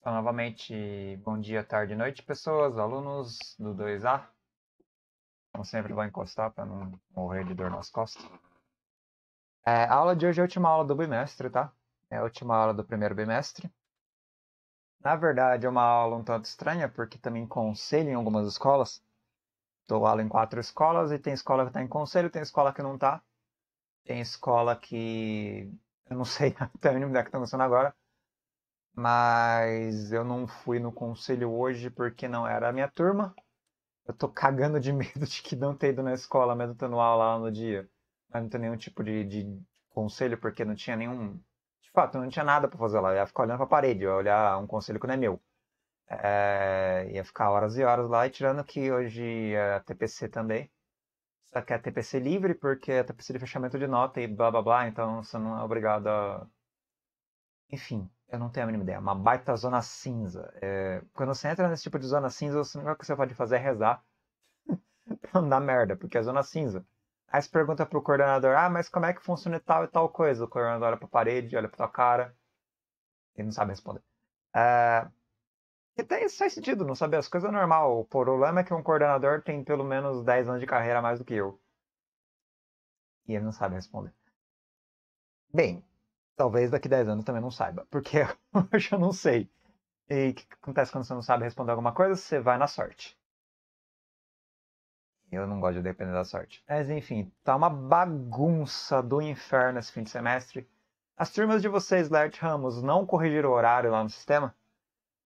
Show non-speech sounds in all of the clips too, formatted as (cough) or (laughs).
Então, novamente, bom dia, tarde e noite, pessoas, alunos do 2A. Como sempre, vou encostar para não morrer de dor nas costas. É, a aula de hoje é a última aula do bimestre, tá? É a última aula do primeiro bimestre. Na verdade, é uma aula um tanto estranha, porque também conselho em algumas escolas. Dou aula em quatro escolas e tem escola que está em conselho, tem escola que não está. Tem escola que eu não sei (laughs) até onde é que está funcionando agora mas eu não fui no conselho hoje porque não era a minha turma. Eu tô cagando de (laughs) medo de que não ter ido na escola, mesmo tendo aula lá no dia. Mas não tem nenhum tipo de, de conselho, porque não tinha nenhum. De fato, não tinha nada para fazer lá. Eu ia ficar olhando pra parede, eu ia olhar um conselho que não é meu. É... ia ficar horas e horas lá, e tirando que hoje é TPC também. Só que é TPC livre, porque é TPC de fechamento de nota e blá blá blá, então você não é obrigado a. Enfim, eu não tenho a mínima ideia. Uma baita zona cinza. É, quando você entra nesse tipo de zona cinza, o melhor que você pode fazer é rezar (laughs) pra não dar merda, porque é zona cinza. Aí você pergunta pro coordenador, ah, mas como é que funciona tal e tal coisa? O coordenador olha pra parede, olha pra tua cara. Ele não sabe responder. É... E até isso faz sentido, não saber as coisas é normal. O problema é que um coordenador tem pelo menos 10 anos de carreira a mais do que eu. E ele não sabe responder. Bem, Talvez daqui 10 anos também não saiba, porque (laughs) hoje eu não sei. E o que acontece quando você não sabe responder alguma coisa? Você vai na sorte. Eu não gosto de depender da sorte. Mas enfim, tá uma bagunça do inferno esse fim de semestre. As turmas de vocês, Lert Ramos, não corrigiram o horário lá no sistema?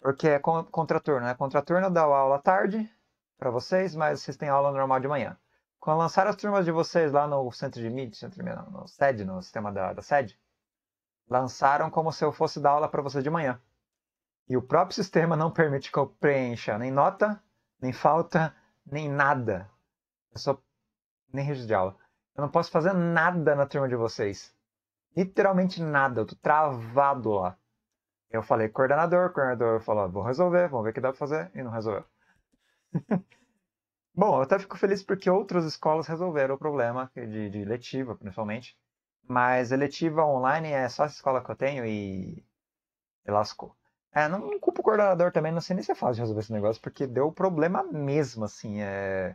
Porque é contraturno, né? Contraturno dá aula à tarde para vocês, mas vocês têm aula normal de manhã. Quando lançaram as turmas de vocês lá no centro de mídia, centro de no SED, no sistema da, da SED, lançaram como se eu fosse dar aula para você de manhã. E o próprio sistema não permite que eu preencha nem nota, nem falta, nem nada. Eu sou nem registro de aula. Eu não posso fazer nada na turma de vocês. Literalmente nada. Eu tô travado lá. Eu falei coordenador, o coordenador falou, vou resolver, vamos ver o que dá pra fazer, e não resolveu. (laughs) Bom, eu até fico feliz porque outras escolas resolveram o problema de, de letiva, principalmente. Mas eletiva online é só essa escola que eu tenho e, e lascou. É, não, não culpo o coordenador também, não sei nem se é fácil de resolver esse negócio, porque deu problema mesmo, assim, é...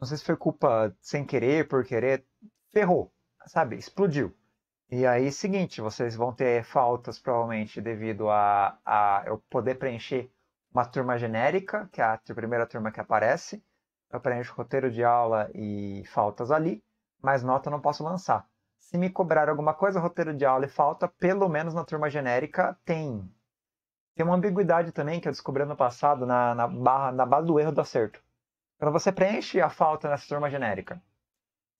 Não sei se foi culpa sem querer, por querer, ferrou, sabe? Explodiu. E aí, seguinte, vocês vão ter faltas, provavelmente, devido a, a eu poder preencher uma turma genérica, que é a primeira turma que aparece. Eu preencho roteiro de aula e faltas ali, mas nota eu não posso lançar. Se me cobrar alguma coisa, roteiro de aula e falta, pelo menos na turma genérica, tem. Tem uma ambiguidade também que eu descobri ano passado na, na, barra, na base do erro do acerto. Quando você preenche a falta nessa turma genérica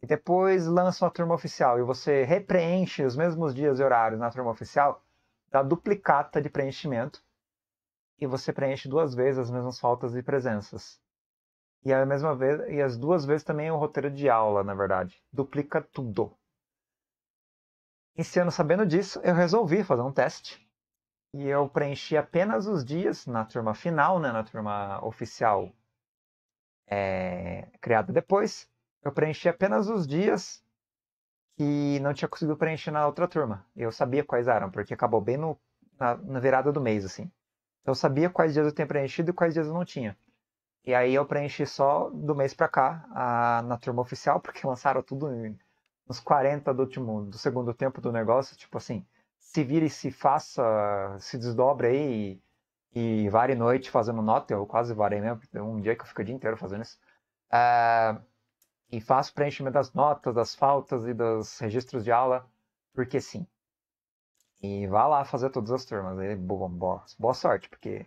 e depois lança uma turma oficial e você repreenche os mesmos dias e horários na turma oficial, dá duplicata de preenchimento e você preenche duas vezes as mesmas faltas e presenças. E a mesma vez, e as duas vezes também o é roteiro de aula, na verdade. Duplica tudo. E sendo sabendo disso, eu resolvi fazer um teste. E eu preenchi apenas os dias na turma final, né, na turma oficial é, criada depois. Eu preenchi apenas os dias que não tinha conseguido preencher na outra turma. Eu sabia quais eram, porque acabou bem no, na, na virada do mês, assim. Então, eu sabia quais dias eu tinha preenchido e quais dias eu não tinha. E aí eu preenchi só do mês pra cá a, na turma oficial, (laughs) porque lançaram tudo em, nos 40 do último, do segundo tempo do negócio, tipo assim, se vire, se faça, se desdobre aí e, e vare noite fazendo nota, eu quase varei né? mesmo, um dia que eu fico o dia inteiro fazendo isso. Uh, e faço preenchimento das notas, das faltas e dos registros de aula, porque sim. E vá lá fazer todas as turmas, aí boa, boa sorte, porque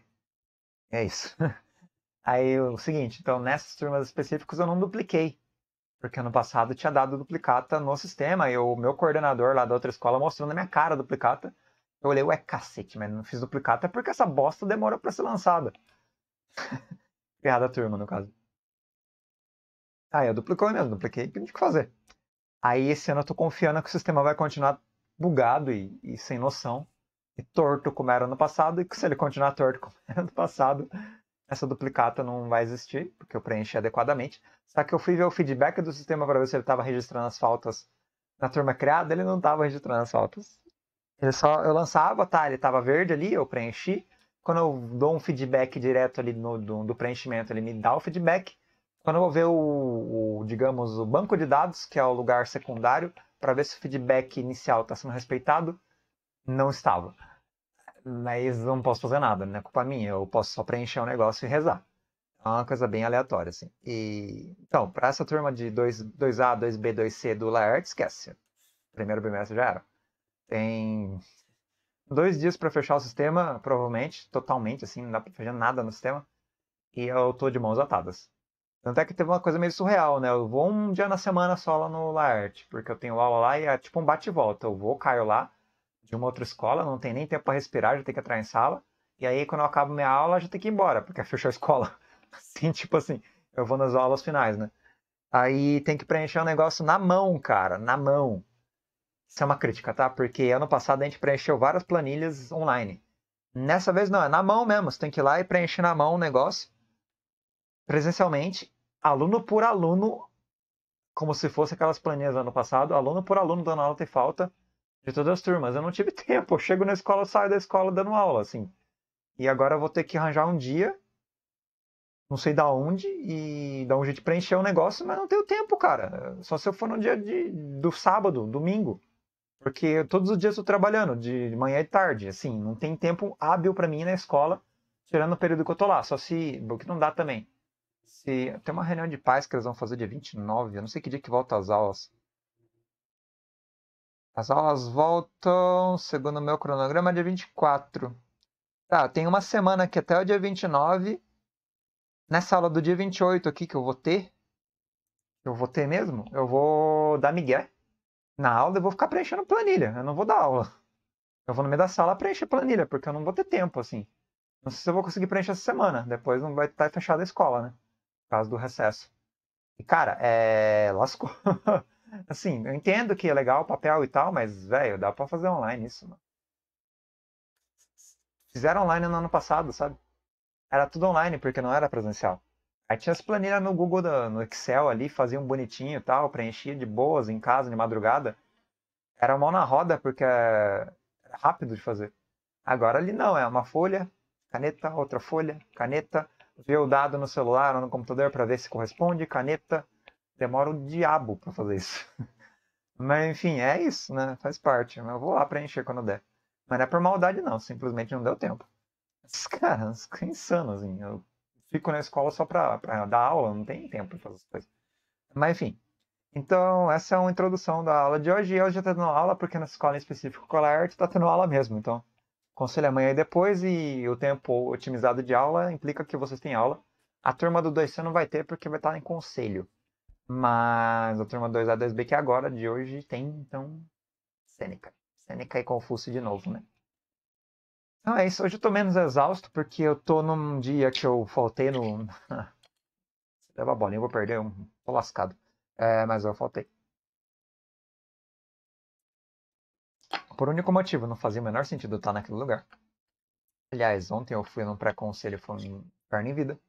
é isso. (laughs) aí o seguinte, então nessas turmas específicas eu não dupliquei porque ano passado tinha dado duplicata no sistema. E o meu coordenador lá da outra escola mostrou na minha cara a duplicata. Eu olhei, ué, cacete, mas não fiz duplicata é porque essa bosta demora para ser lançada. Errada (laughs) a turma, no caso. Aí eu duplicou mesmo, dupliquei tinha tive que fazer. Aí esse ano eu tô confiando que o sistema vai continuar bugado e, e sem noção. E torto como era ano passado. E que se ele continuar torto como (laughs) era ano passado, essa duplicata não vai existir, porque eu preenchi adequadamente. Só que eu fui ver o feedback do sistema para ver se ele estava registrando as faltas na turma criada, ele não estava registrando as faltas. Ele só, eu lançava, tá, ele estava verde ali, eu preenchi. Quando eu dou um feedback direto ali no, do, do preenchimento, ele me dá o feedback. Quando eu vou ver o, o digamos, o banco de dados, que é o lugar secundário, para ver se o feedback inicial está sendo respeitado, não estava mas não posso fazer nada, não é culpa minha, eu posso só preencher um negócio e rezar. É uma coisa bem aleatória, assim. E, então, para essa turma de 2, 2A, 2B, 2C do Laerte, esquece. Primeiro bimestre já era. Tem dois dias para fechar o sistema, provavelmente, totalmente, assim, não dá para fechar nada no sistema. E eu tô de mãos atadas. Tanto é que teve uma coisa meio surreal, né? Eu vou um dia na semana só lá no Laerte, porque eu tenho aula lá e é tipo um bate volta. Eu vou, caio lá, de uma outra escola, não tem nem tempo para respirar, já tem que entrar em sala. E aí, quando eu acabo minha aula, já tem que ir embora, porque (laughs) fechou a escola. Assim, tipo assim, eu vou nas aulas finais, né? Aí tem que preencher um negócio na mão, cara, na mão. Isso é uma crítica, tá? Porque ano passado a gente preencheu várias planilhas online. Nessa vez não, é na mão mesmo. Você tem que ir lá e preencher na mão o negócio, presencialmente, aluno por aluno, como se fosse aquelas planilhas do ano passado, aluno por aluno dando aula tem falta de todas as turmas. Eu não tive (laughs) tempo, eu chego na escola, saio da escola dando aula, assim. E agora eu vou ter que arranjar um dia, não sei da onde, e dar um jeito gente preencher o um negócio, mas não tenho tempo, cara. Só se eu for no dia de, do sábado, domingo. Porque todos os dias eu tô trabalhando, de manhã e tarde, assim, não tem tempo hábil para mim na escola, tirando o período que eu tô lá, só se. O que não dá também. Se tem uma reunião de paz que eles vão fazer dia 29, eu não sei que dia que volta as aulas. As aulas voltam, segundo o meu cronograma, dia 24. Tá, tem uma semana aqui até o dia 29. Nessa aula do dia 28 aqui que eu vou ter, eu vou ter mesmo, eu vou dar migué na aula eu vou ficar preenchendo planilha. Eu não vou dar aula. Eu vou no meio da sala preencher planilha, porque eu não vou ter tempo, assim. Não sei se eu vou conseguir preencher essa semana. Depois não vai estar fechada a escola, né? Por causa do recesso. E, cara, é. (laughs) Lascou. Assim, eu entendo que é legal papel e tal, mas, velho, dá pra fazer online isso, mano. Fizeram online no ano passado, sabe? Era tudo online, porque não era presencial. Aí tinha as planilhas no Google, no Excel ali, faziam bonitinho e tal, preenchia de boas em casa, de madrugada. Era mão na roda, porque era é rápido de fazer. Agora ali não, é uma folha, caneta, outra folha, caneta, ver o dado no celular ou no computador para ver se corresponde, caneta, demora o diabo para fazer isso. (laughs) Mas enfim, é isso, né? Faz parte. Eu vou lá preencher quando der. Mas não é por maldade, não. Simplesmente não deu tempo. Esses (laughs) caras é insano, assim. Eu fico na escola só pra, pra dar aula, não tem tempo pra fazer as coisas. Mas enfim. Então, essa é uma introdução da aula de hoje. E hoje eu tô tendo aula porque na escola em específico com a arte tá tendo aula mesmo. Então, conselho amanhã e depois. E o tempo otimizado de aula implica que vocês têm aula. A turma do 2C não vai ter porque vai estar tá em conselho. Mas a turma 2A, 2B que é agora de hoje tem, então, Sêneca. Sêneca e Confúcio de novo, né? Então é isso. Hoje eu tô menos exausto porque eu tô num dia que eu faltei no. (laughs) leva a bolinha, vou perder, um tô lascado. É, mas eu faltei. Por único motivo, não fazia o menor sentido eu estar naquele lugar. Aliás, ontem eu fui num pré-conselho, foi um Carne e Vida.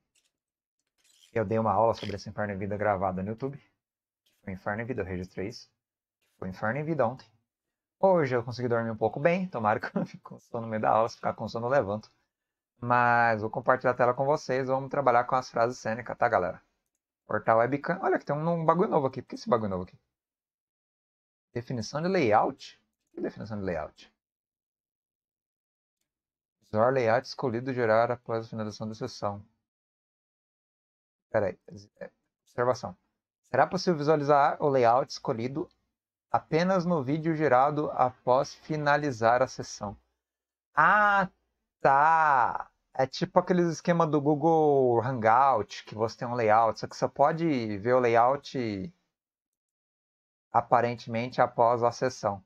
Eu dei uma aula sobre esse Inferno em Vida gravada no YouTube. Foi Inferno em Vida, eu registrei isso. Foi Inferno em Vida ontem. Hoje eu consegui dormir um pouco bem, tomara (laughs) que eu não fique com sono no meio da aula, se ficar com sono eu levanto. Mas vou compartilhar a tela com vocês, vamos trabalhar com as frases cênicas, tá galera? Cortar webcam. Olha que tem um, um, bagulho novo aqui. Por que esse bagulho novo aqui? Definição de layout? Que é definição de layout? Usar layout escolhido gerar após a finalização da sessão. Peraí, é, observação. Será possível visualizar o layout escolhido apenas no vídeo gerado após finalizar a sessão. Ah, tá! É tipo aqueles esquema do Google Hangout, que você tem um layout, só que você pode ver o layout aparentemente após a sessão.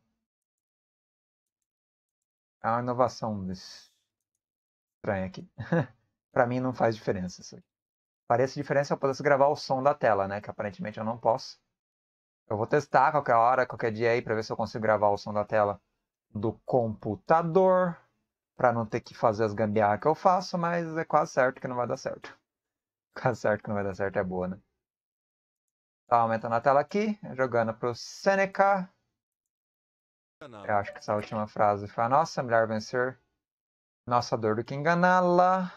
É uma inovação estranha aqui. (laughs) Para mim não faz diferença isso aqui diferente diferença eu pudesse gravar o som da tela, né? Que aparentemente eu não posso. Eu vou testar qualquer hora, qualquer dia aí, para ver se eu consigo gravar o som da tela do computador, para não ter que fazer as gambiarras que eu faço, mas é quase certo que não vai dar certo. (laughs) Quase certo que não vai dar certo é boa, né? Tá aumentando a tela aqui, jogando pro Seneca. Eu acho que essa última frase foi a nossa, melhor vencer nossa dor do que enganá-la.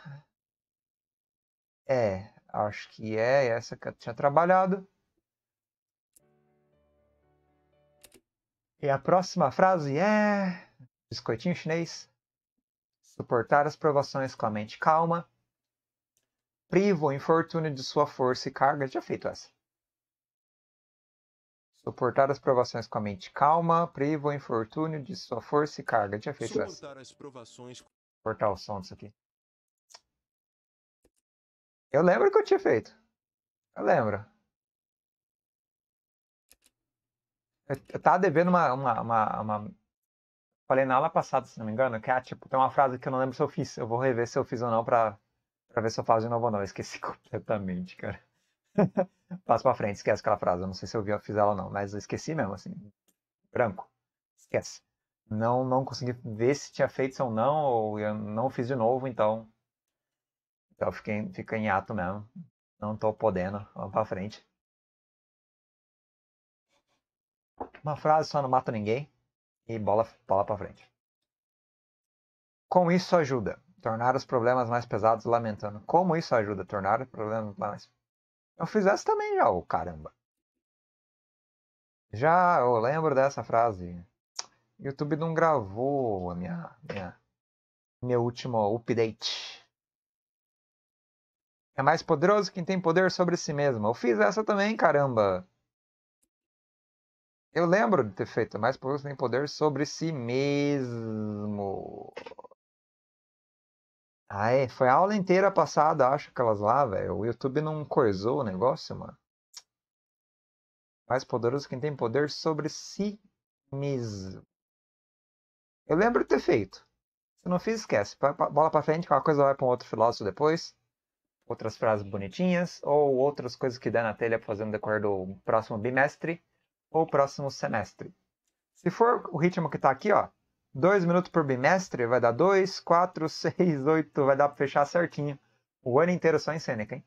É, Acho que é essa que eu tinha trabalhado. E a próxima frase é. Biscoitinho chinês. Suportar as provações com a mente calma. Privo o infortúnio de sua força e carga. Já feito essa. Suportar as provações com a mente calma. Privo o infortúnio de sua força e carga. Já feito Suportar essa. As provações... Cortar o som disso aqui. Eu lembro que eu tinha feito. Eu lembro. Eu, tava devendo uma, uma, uma, uma... Falei na aula passada, se não me engano, que é tipo, tem uma frase que eu não lembro se eu fiz. Eu vou rever se eu fiz ou não pra, pra ver se eu faço de novo ou não. Eu esqueci (laughs) completamente, cara. (laughs) Passo pra frente, esquece aquela frase. Eu não sei se eu, vi, fiz ela ou não, mas eu esqueci mesmo, assim. Branco. Esquece. Não, não consegui ver se tinha feito ou não, ou eu não fiz de novo, então então fica em, fica em ato mesmo. Não tô podendo. Vamos pra frente. Uma frase só não mata ninguém. E bola, bola pra frente. Com isso ajuda. Tornar os problemas mais pesados lamentando. Como isso ajuda a tornar os problemas mais. Eu fiz essa também já, ô caramba. Já, eu lembro dessa frase. YouTube não gravou a minha, minha meu último update. É mais poderoso quem tem poder sobre si mesmo. Eu fiz essa também, caramba. Eu lembro de ter feito. É mais poderoso quem tem poder sobre si mesmo. Ah, é. Foi a aula inteira passada, acho, aquelas lá, velho. O YouTube não coisou o negócio, mano. Mais poderoso quem tem poder sobre si mesmo. Eu lembro de ter feito. Se não fiz, esquece. Bola pra frente, qualquer coisa vai pra um outro filósofo depois outras frases bonitinhas ou outras coisas que dá na telha para fazer no decorrer do próximo bimestre ou próximo semestre. Se for o ritmo que está aqui, ó, dois minutos por bimestre, vai dar dois quatro (laughs) seis oito vai dar para fechar certinho o ano inteiro só em Seneca, hein?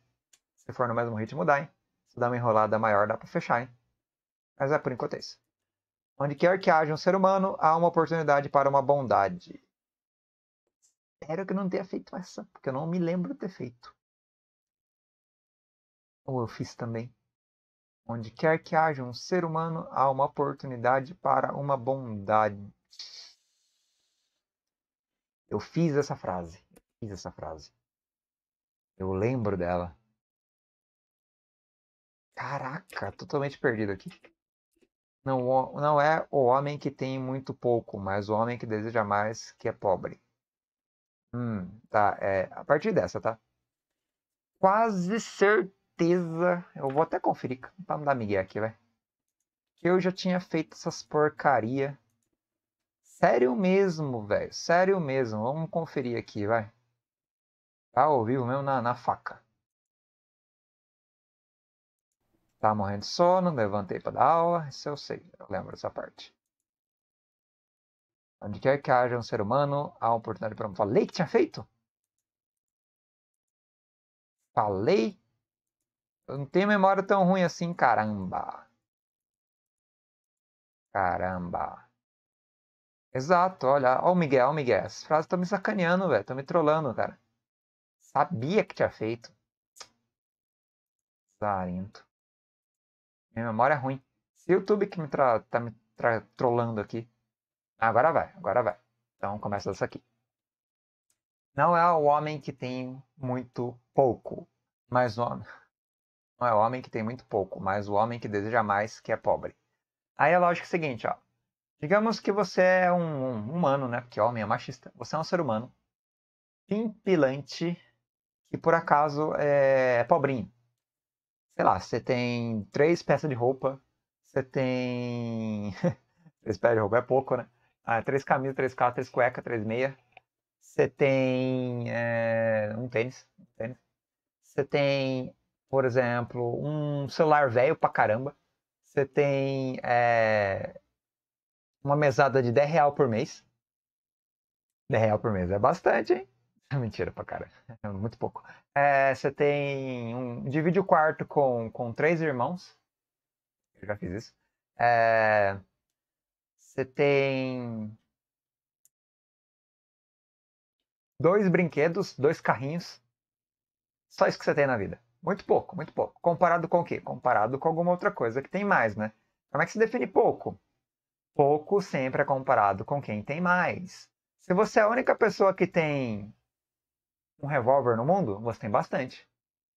Se for no mesmo ritmo, dá, hein? Se dá uma enrolada maior, dá para fechar, hein? Mas é por enquanto é isso. Onde quer que haja um ser humano, há uma oportunidade para uma bondade. Espero que eu não tenha feito essa, porque eu não me lembro de ter feito. Ou eu fiz também. Onde quer que haja um ser humano, há uma oportunidade para uma bondade. Eu fiz essa frase. Fiz essa frase. Eu lembro dela. Caraca, totalmente perdido aqui. Não, não é o homem que tem muito pouco, mas o homem que deseja mais que é pobre. Hum, tá. É, a partir dessa, tá? Quase certeza certeza. Eu vou até conferir pra não dar migué aqui, velho. Eu já tinha feito essas porcaria. Sério mesmo, velho. Sério mesmo. Vamos conferir aqui, vai. Tá ao vivo mesmo na, na faca. Tá morrendo de sono, levantei pra dar aula. Isso eu sei, eu lembro dessa parte. Onde quer que haja um ser humano, há oportunidade para Falei que tinha feito? Falei eu não tenho memória tão ruim assim, caramba. Caramba. Exato, olha. Ó o Miguel, o Miguel. Essas frases estão me sacaneando, velho. Estão me trollando, cara. Sabia que tinha feito. Zarinto. Minha memória é ruim. Se YouTube que me tá me trollando aqui. Agora vai, agora vai. Então começa isso aqui. Não é o homem que tem muito pouco, mas o homem não é o homem que tem muito pouco, mas o homem que deseja mais, que é pobre. Aí a lógica é a seguinte, ó. Digamos que você é um, um humano, né? Porque homem é machista. Você é um ser humano impilante que por acaso é pobrinho. Sei lá, você tem três peças de roupa, você tem. (laughs) três peças de roupa é pouco, né? Ah, três camisas, três calças, três cueca, três meia. Você tem é... um tênis. Um tênis. Você tem por exemplo, um celular velho pra caramba. Você tem é, uma mesada de 10 real por mês. 10 real por mês é bastante, hein? (laughs) É mentira pra cara. É muito pouco. É, você tem um. Divide o quarto com, com três irmãos. Eu já fiz isso. É, você tem. Dois brinquedos, dois carrinhos. Só isso que você tem na vida. Muito pouco, muito pouco. Comparado com o quê? Comparado com alguma outra coisa que tem mais, né? Como é que se define pouco? Pouco sempre é comparado com quem tem mais. Se você é a única pessoa que tem um revólver no mundo, você tem bastante.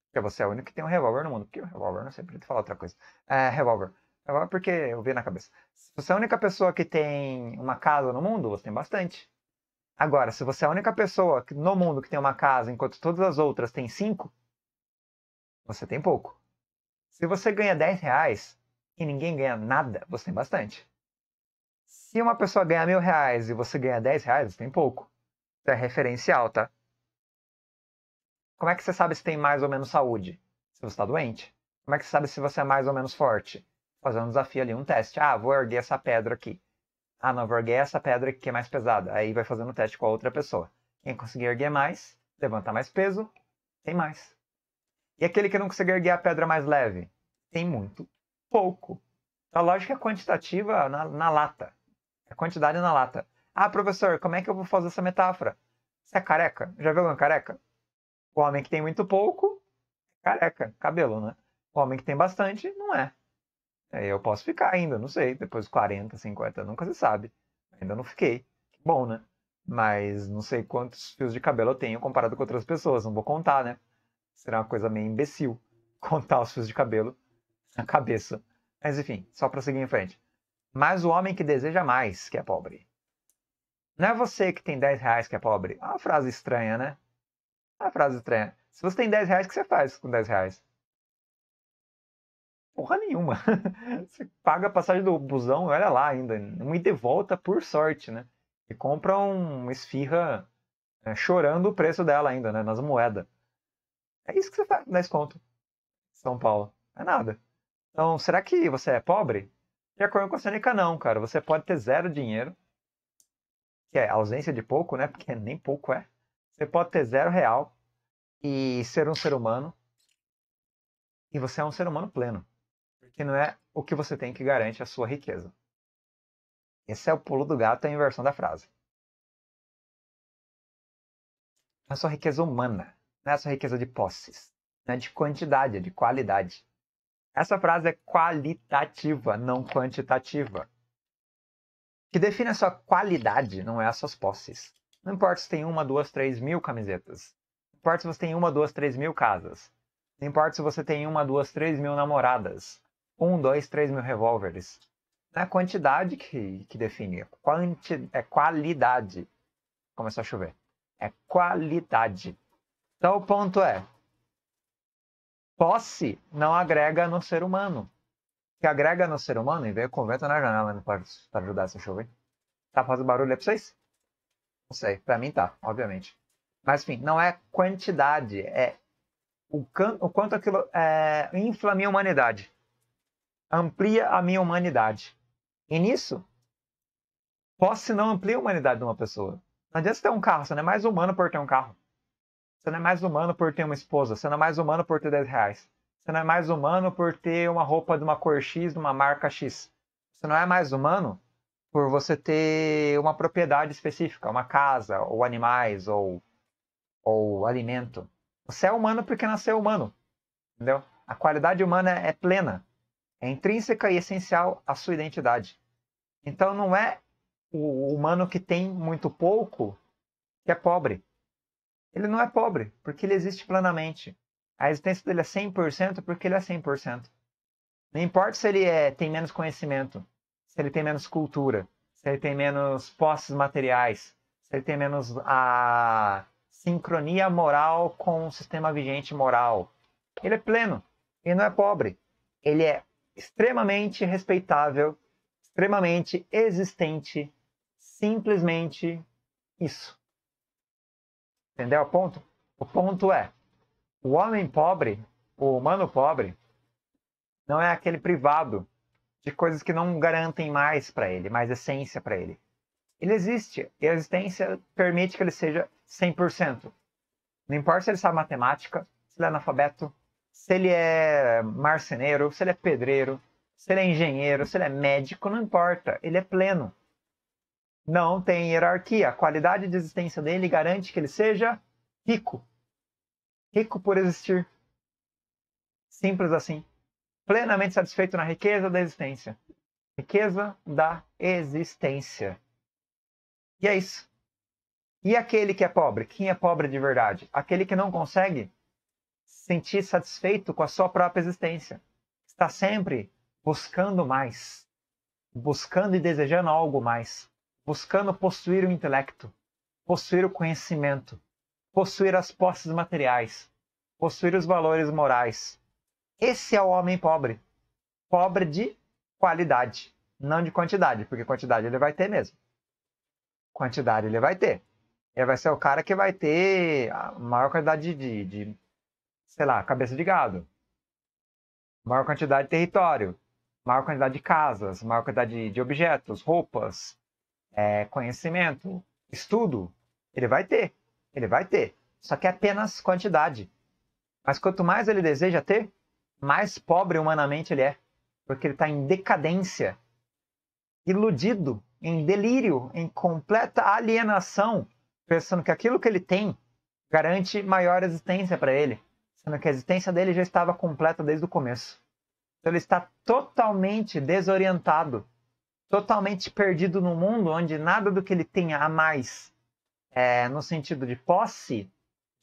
Porque você é a única que tem um revólver no mundo. Porque o revólver, não é sei por falar outra coisa. É, revólver. Revólver é porque eu vi na cabeça. Se você é a única pessoa que tem uma casa no mundo, você tem bastante. Agora, se você é a única pessoa no mundo que tem uma casa, enquanto todas as outras têm cinco, você tem pouco. Se você ganha 10 reais e ninguém ganha nada, você tem bastante. Se uma pessoa ganha mil reais e você ganha 10 reais, você tem pouco. Isso é referencial, tá? Como é que você sabe se tem mais ou menos saúde? Se você está doente. Como é que você sabe se você é mais ou menos forte? Fazendo um desafio ali, um teste. Ah, vou erguer essa pedra aqui. Ah, não, vou erguer essa pedra aqui que é mais pesada. Aí vai fazendo um teste com a outra pessoa. Quem conseguir erguer mais, levantar mais peso, tem mais. E aquele que não consegue erguer a pedra mais leve? Tem muito pouco. A lógica é quantitativa na, na lata. É quantidade na lata. Ah, professor, como é que eu vou fazer essa metáfora? Você é careca? Já viu alguém careca? O homem que tem muito pouco, é careca, cabelo, né? O homem que tem bastante, não é. Eu posso ficar ainda, não sei. Depois de 40, 50, nunca se sabe. Ainda não fiquei. Bom, né? Mas não sei quantos fios de cabelo eu tenho comparado com outras pessoas. Não vou contar, né? Será uma coisa meio imbecil (laughs) contar os fios de cabelo na cabeça. Mas enfim, só para seguir em frente. Mas o homem que deseja mais que é pobre. Não é você que tem 10 reais que é pobre. É uma frase estranha, né? É uma frase estranha. Se você tem 10 reais, o que você faz com 10 reais? Porra nenhuma. (laughs) você paga a passagem do busão olha lá ainda. uma ida e volta por sorte, né? E compra um esfirra é, chorando o preço dela ainda, né? Nas moedas. É isso que você tá, 10 conto. São Paulo. É nada. Então, será que você é pobre? De acordo com a Seneca, não, cara. Você pode ter zero dinheiro, que é ausência de pouco, né? Porque nem pouco é. Você pode ter zero real e ser um ser humano. E você é um ser humano pleno. Porque não é o que você tem que garante a sua riqueza. Esse é o pulo do gato, é a inversão da frase. A sua riqueza humana não é só riqueza de posses, não é de quantidade, é de qualidade. Essa frase é qualitativa, não quantitativa. Que define a sua qualidade, não é as suas posses. Não importa se tem uma, duas, três mil camisetas. Não importa se você tem uma, duas, três mil casas. Não importa se você tem uma, duas, três mil namoradas. Um, dois, três mil revólveres. Não é a quantidade que, que define. É quanti, é qualidade. Começou a chover. É qualidade. Então o ponto é: posse não agrega no ser humano. Que agrega no ser humano e veio com vento na janela não para ajudar sem chover. Tá fazendo barulho aí pra vocês? Não sei, pra mim tá, obviamente. Mas enfim, não é quantidade, é o, can... o quanto aquilo é... infla a minha humanidade. Amplia a minha humanidade. E nisso, posse não amplia a humanidade de uma pessoa. Não adianta você ter um carro, você não é mais humano por ter um carro. Você não é mais humano por ter uma esposa. Você não é mais humano por ter 10 reais. Você não é mais humano por ter uma roupa de uma cor X, de uma marca X. Você não é mais humano por você ter uma propriedade específica, uma casa, ou animais, ou, ou alimento. Você é humano porque nasceu humano. Entendeu? A qualidade humana é plena. É intrínseca e essencial à sua identidade. Então não é o humano que tem muito pouco que é pobre ele não é pobre, porque ele existe plenamente. A existência dele é 100% porque ele é 100%. Não importa se ele é, tem menos conhecimento, se ele tem menos cultura, se ele tem menos posses materiais, se ele tem menos a sincronia moral com o sistema vigente moral. Ele é pleno, ele não é pobre. Ele é extremamente respeitável, extremamente existente, simplesmente isso. Entendeu o ponto? O ponto é: o homem pobre, o humano pobre, não é aquele privado de coisas que não garantem mais para ele, mais essência para ele. Ele existe, e a existência permite que ele seja 100%. Não importa se ele sabe matemática, se ele é analfabeto, se ele é marceneiro, se ele é pedreiro, se ele é engenheiro, se ele é médico, não importa, ele é pleno não tem hierarquia. A qualidade de existência dele garante que ele seja rico. Rico por existir. Simples assim. Plenamente satisfeito na riqueza da existência. Riqueza da existência. E é isso. E aquele que é pobre? Quem é pobre de verdade? Aquele que não consegue se sentir satisfeito com a sua própria existência. Está sempre buscando mais, buscando e desejando algo mais buscando possuir o intelecto, possuir o conhecimento, possuir as posses materiais, possuir os valores morais. Esse é o homem pobre. Pobre de qualidade, não de quantidade, porque quantidade ele vai ter mesmo. Quantidade ele vai ter. Ele vai ser o cara que vai ter a maior quantidade de, de, de sei lá, cabeça de gado, maior quantidade de território, maior quantidade de casas, maior quantidade de, de objetos, roupas, é, conhecimento, estudo, ele vai ter, ele vai ter. Só que é apenas quantidade. Mas quanto mais ele deseja ter, mais pobre humanamente ele é, porque ele está em decadência, iludido, em delírio, em completa alienação, pensando que aquilo que ele tem garante maior existência para ele, sendo que a existência dele já estava completa desde o começo. Então ele está totalmente desorientado totalmente perdido no mundo, onde nada do que ele tem a mais, é, no sentido de posse,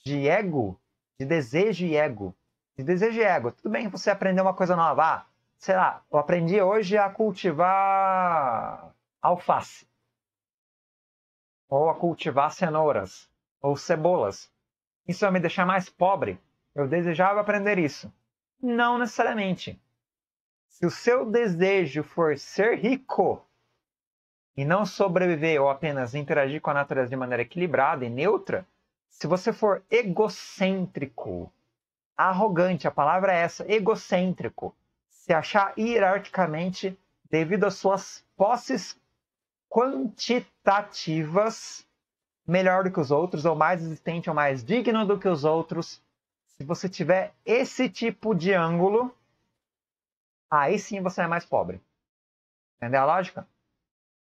de ego, de desejo e ego, de desejo e ego. Tudo bem você aprender uma coisa nova, ah, sei lá, eu aprendi hoje a cultivar alface, ou a cultivar cenouras, ou cebolas. Isso vai me deixar mais pobre? Eu desejava aprender isso. Não necessariamente. Se o seu desejo for ser rico e não sobreviver ou apenas interagir com a natureza de maneira equilibrada e neutra, se você for egocêntrico, arrogante, a palavra é essa, egocêntrico, se achar hierarquicamente devido às suas posses quantitativas melhor do que os outros, ou mais existente, ou mais digno do que os outros. Se você tiver esse tipo de ângulo, aí sim você é mais pobre. Entendeu a lógica?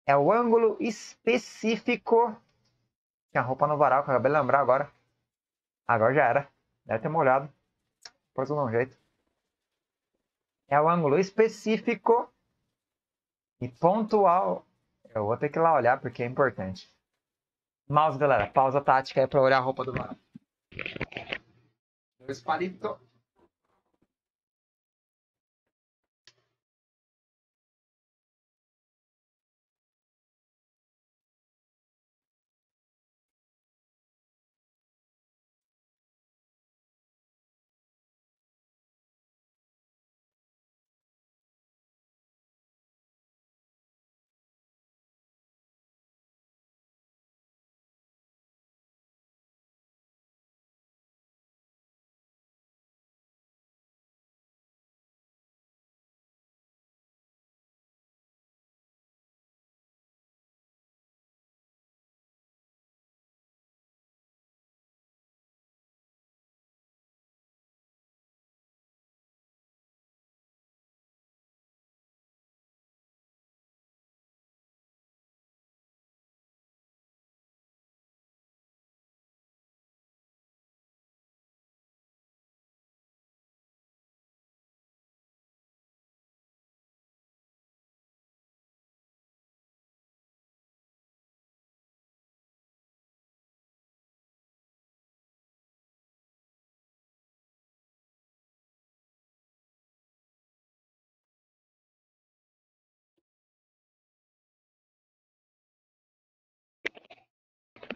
É o ângulo específico. Tinha roupa no varal, que eu acabei de lembrar agora. Agora já era. Deve ter molhado. Depois eu dou um jeito. É o ângulo específico e pontual. Eu vou ter que ir lá olhar porque é importante. Mouse, galera. Pausa tática aí pra olhar a roupa do varal. Dois palitos.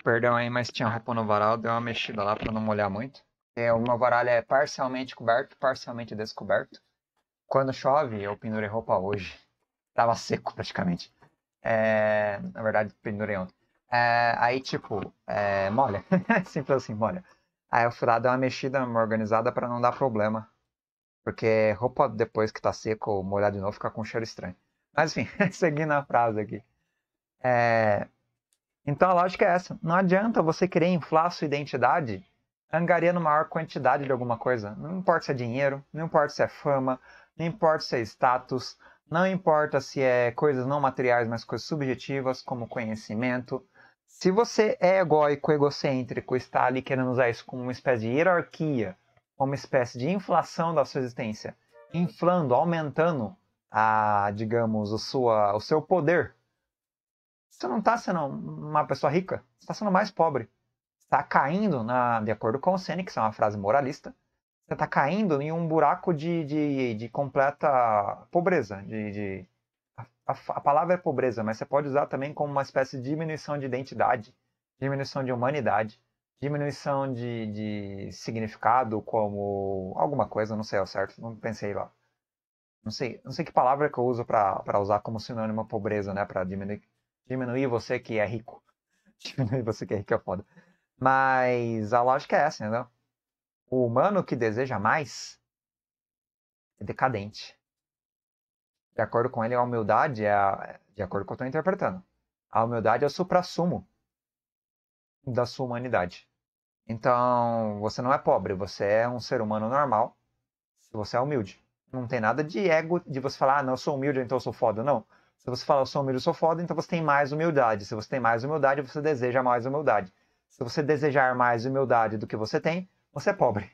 Perdão aí, mas tinha roupa no varal, deu uma mexida lá para não molhar muito. É, o meu varal é parcialmente coberto, parcialmente descoberto. Quando chove, eu pendurei roupa hoje. Tava seco praticamente. É, na verdade, pendurei ontem. É, aí, tipo, é, molha. (laughs) Simples assim, molha. Aí eu fui lá dei uma mexida, uma organizada para não dar problema. Porque roupa depois que tá seco, molhar de novo, fica com um cheiro estranho. Mas enfim, (laughs) seguindo a frase aqui. É, então a lógica é essa. Não adianta você querer inflar sua identidade angariando maior quantidade de alguma coisa. Não importa se é dinheiro, não importa se é fama, não importa se é status, não importa se é coisas não materiais, mas coisas subjetivas, como conhecimento. Se você é egóico, egocêntrico, está ali querendo usar isso como uma espécie de hierarquia, uma espécie de inflação da sua existência, inflando, aumentando a, digamos, o, sua, o seu poder você não está sendo uma pessoa rica, você está sendo mais pobre. Está caindo, na, de acordo com o Sene, que é uma frase moralista, você está caindo em um buraco de, de, de completa pobreza. De, de a, a, palavra é pobreza, mas você pode usar também como uma espécie de diminuição de identidade, diminuição de humanidade, diminuição de, de significado, como alguma coisa, não sei ao certo, não pensei lá. Não sei, não sei que palavra que eu uso para usar como sinônimo pobreza, né? Para diminuir Diminuir você que é rico. (laughs) Diminuir você que é rico é foda. Mas a lógica é essa, entendeu? O humano que deseja mais é decadente. De acordo com ele, a humildade é. A... De acordo com o que eu estou interpretando. A humildade é o suprassumo da sua humanidade. Então, você não é pobre, você é um ser humano normal se você é humilde. Não tem nada de ego de você falar, ah, não, eu sou humilde, então eu sou foda. Não. Se você fala, eu sou humilde, eu sou foda, então você tem mais humildade. Se você tem mais humildade, você deseja mais humildade. Se você desejar mais humildade do que você tem, você é pobre.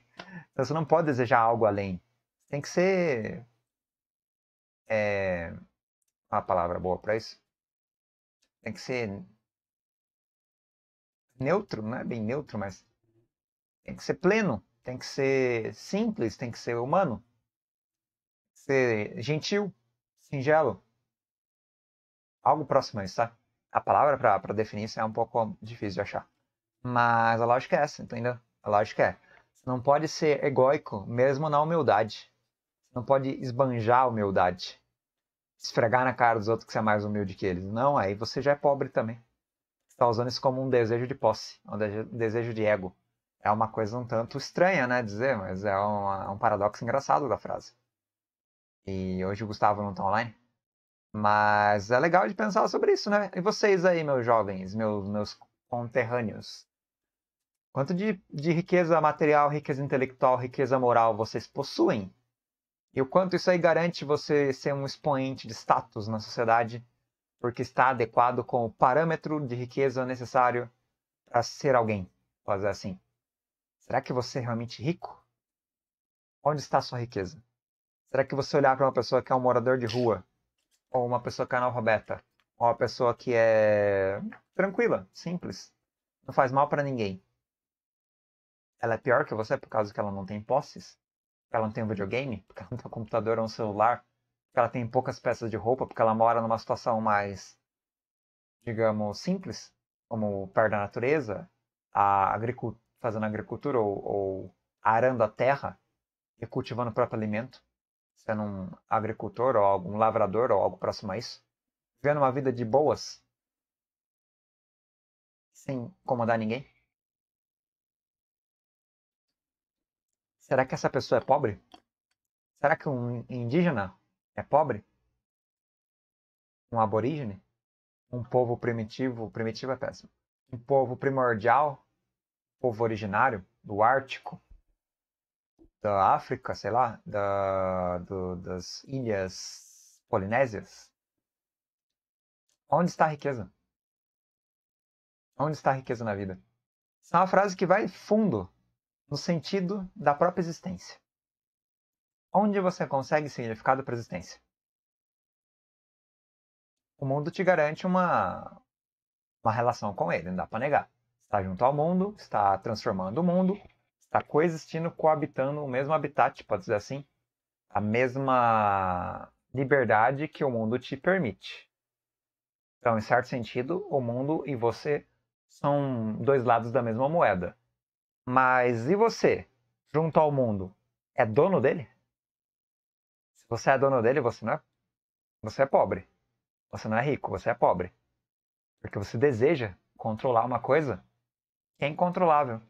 Então você não pode desejar algo além. tem que ser. É... Uma palavra boa para isso? Tem que ser. Neutro, não é bem neutro, mas. Tem que ser pleno, tem que ser simples, tem que ser humano, tem que ser gentil, singelo algo próximo a isso, tá? A palavra para definir isso é um pouco difícil de achar. Mas a lógica é essa, entendeu? A lógica é: você não pode ser egóico mesmo na humildade. Você não pode esbanjar a humildade. Esfregar na cara dos outros que você é mais humilde que eles. Não, aí você já é pobre também. Você está usando isso como um desejo de posse, um desejo de ego. É uma coisa um tanto estranha, né, dizer, mas é um, é um paradoxo engraçado da frase. E hoje o Gustavo não está online? Mas é legal de pensar sobre isso, né? E vocês aí, meus jovens, meus, meus conterrâneos? Quanto de, de riqueza material, riqueza intelectual, riqueza moral vocês possuem? E o quanto isso aí garante você ser um expoente de status na sociedade, porque está adequado com o parâmetro de riqueza necessário para ser alguém, vamos dizer assim. Será que você é realmente rico? Onde está a sua riqueza? Será que você olhar para uma pessoa que é um morador de rua ou uma pessoa canal é Roberta, ou uma pessoa que é tranquila, simples, não faz mal para ninguém, ela é pior que você por causa que ela não tem posses, ela não tem um videogame, porque (laughs) ela não tem um computador ou um celular, ela tem poucas peças de roupa, porque ela mora numa situação mais, digamos, simples, como perto da natureza, a fazendo agricultura ou, ou arando a terra e cultivando o próprio alimento sendo um agricultor ou algo, um lavrador ou algo próximo a isso, vivendo uma vida de boas, sem incomodar ninguém? Será que essa pessoa é pobre? Será que um indígena é pobre? Um aborígene? Um povo primitivo, primitivo é péssimo. Um povo primordial, povo originário do Ártico, da África, sei lá, da, do, das ilhas polinésias? Onde está a riqueza? Onde está a riqueza na vida? Essa é uma frase que vai fundo no sentido da própria existência. Onde você consegue significado para a existência? O mundo te garante uma, uma relação com ele, não dá para negar. Está junto ao mundo, está transformando o mundo, Está coexistindo, coabitando o mesmo habitat, pode dizer assim, a mesma liberdade que o mundo te permite. Então, em certo sentido, o mundo e você são dois lados da mesma moeda. Mas e você, junto ao mundo, é dono dele? Se você é dono dele, você não é, você é pobre. Você não é rico, você é pobre. Porque você deseja controlar uma coisa que é incontrolável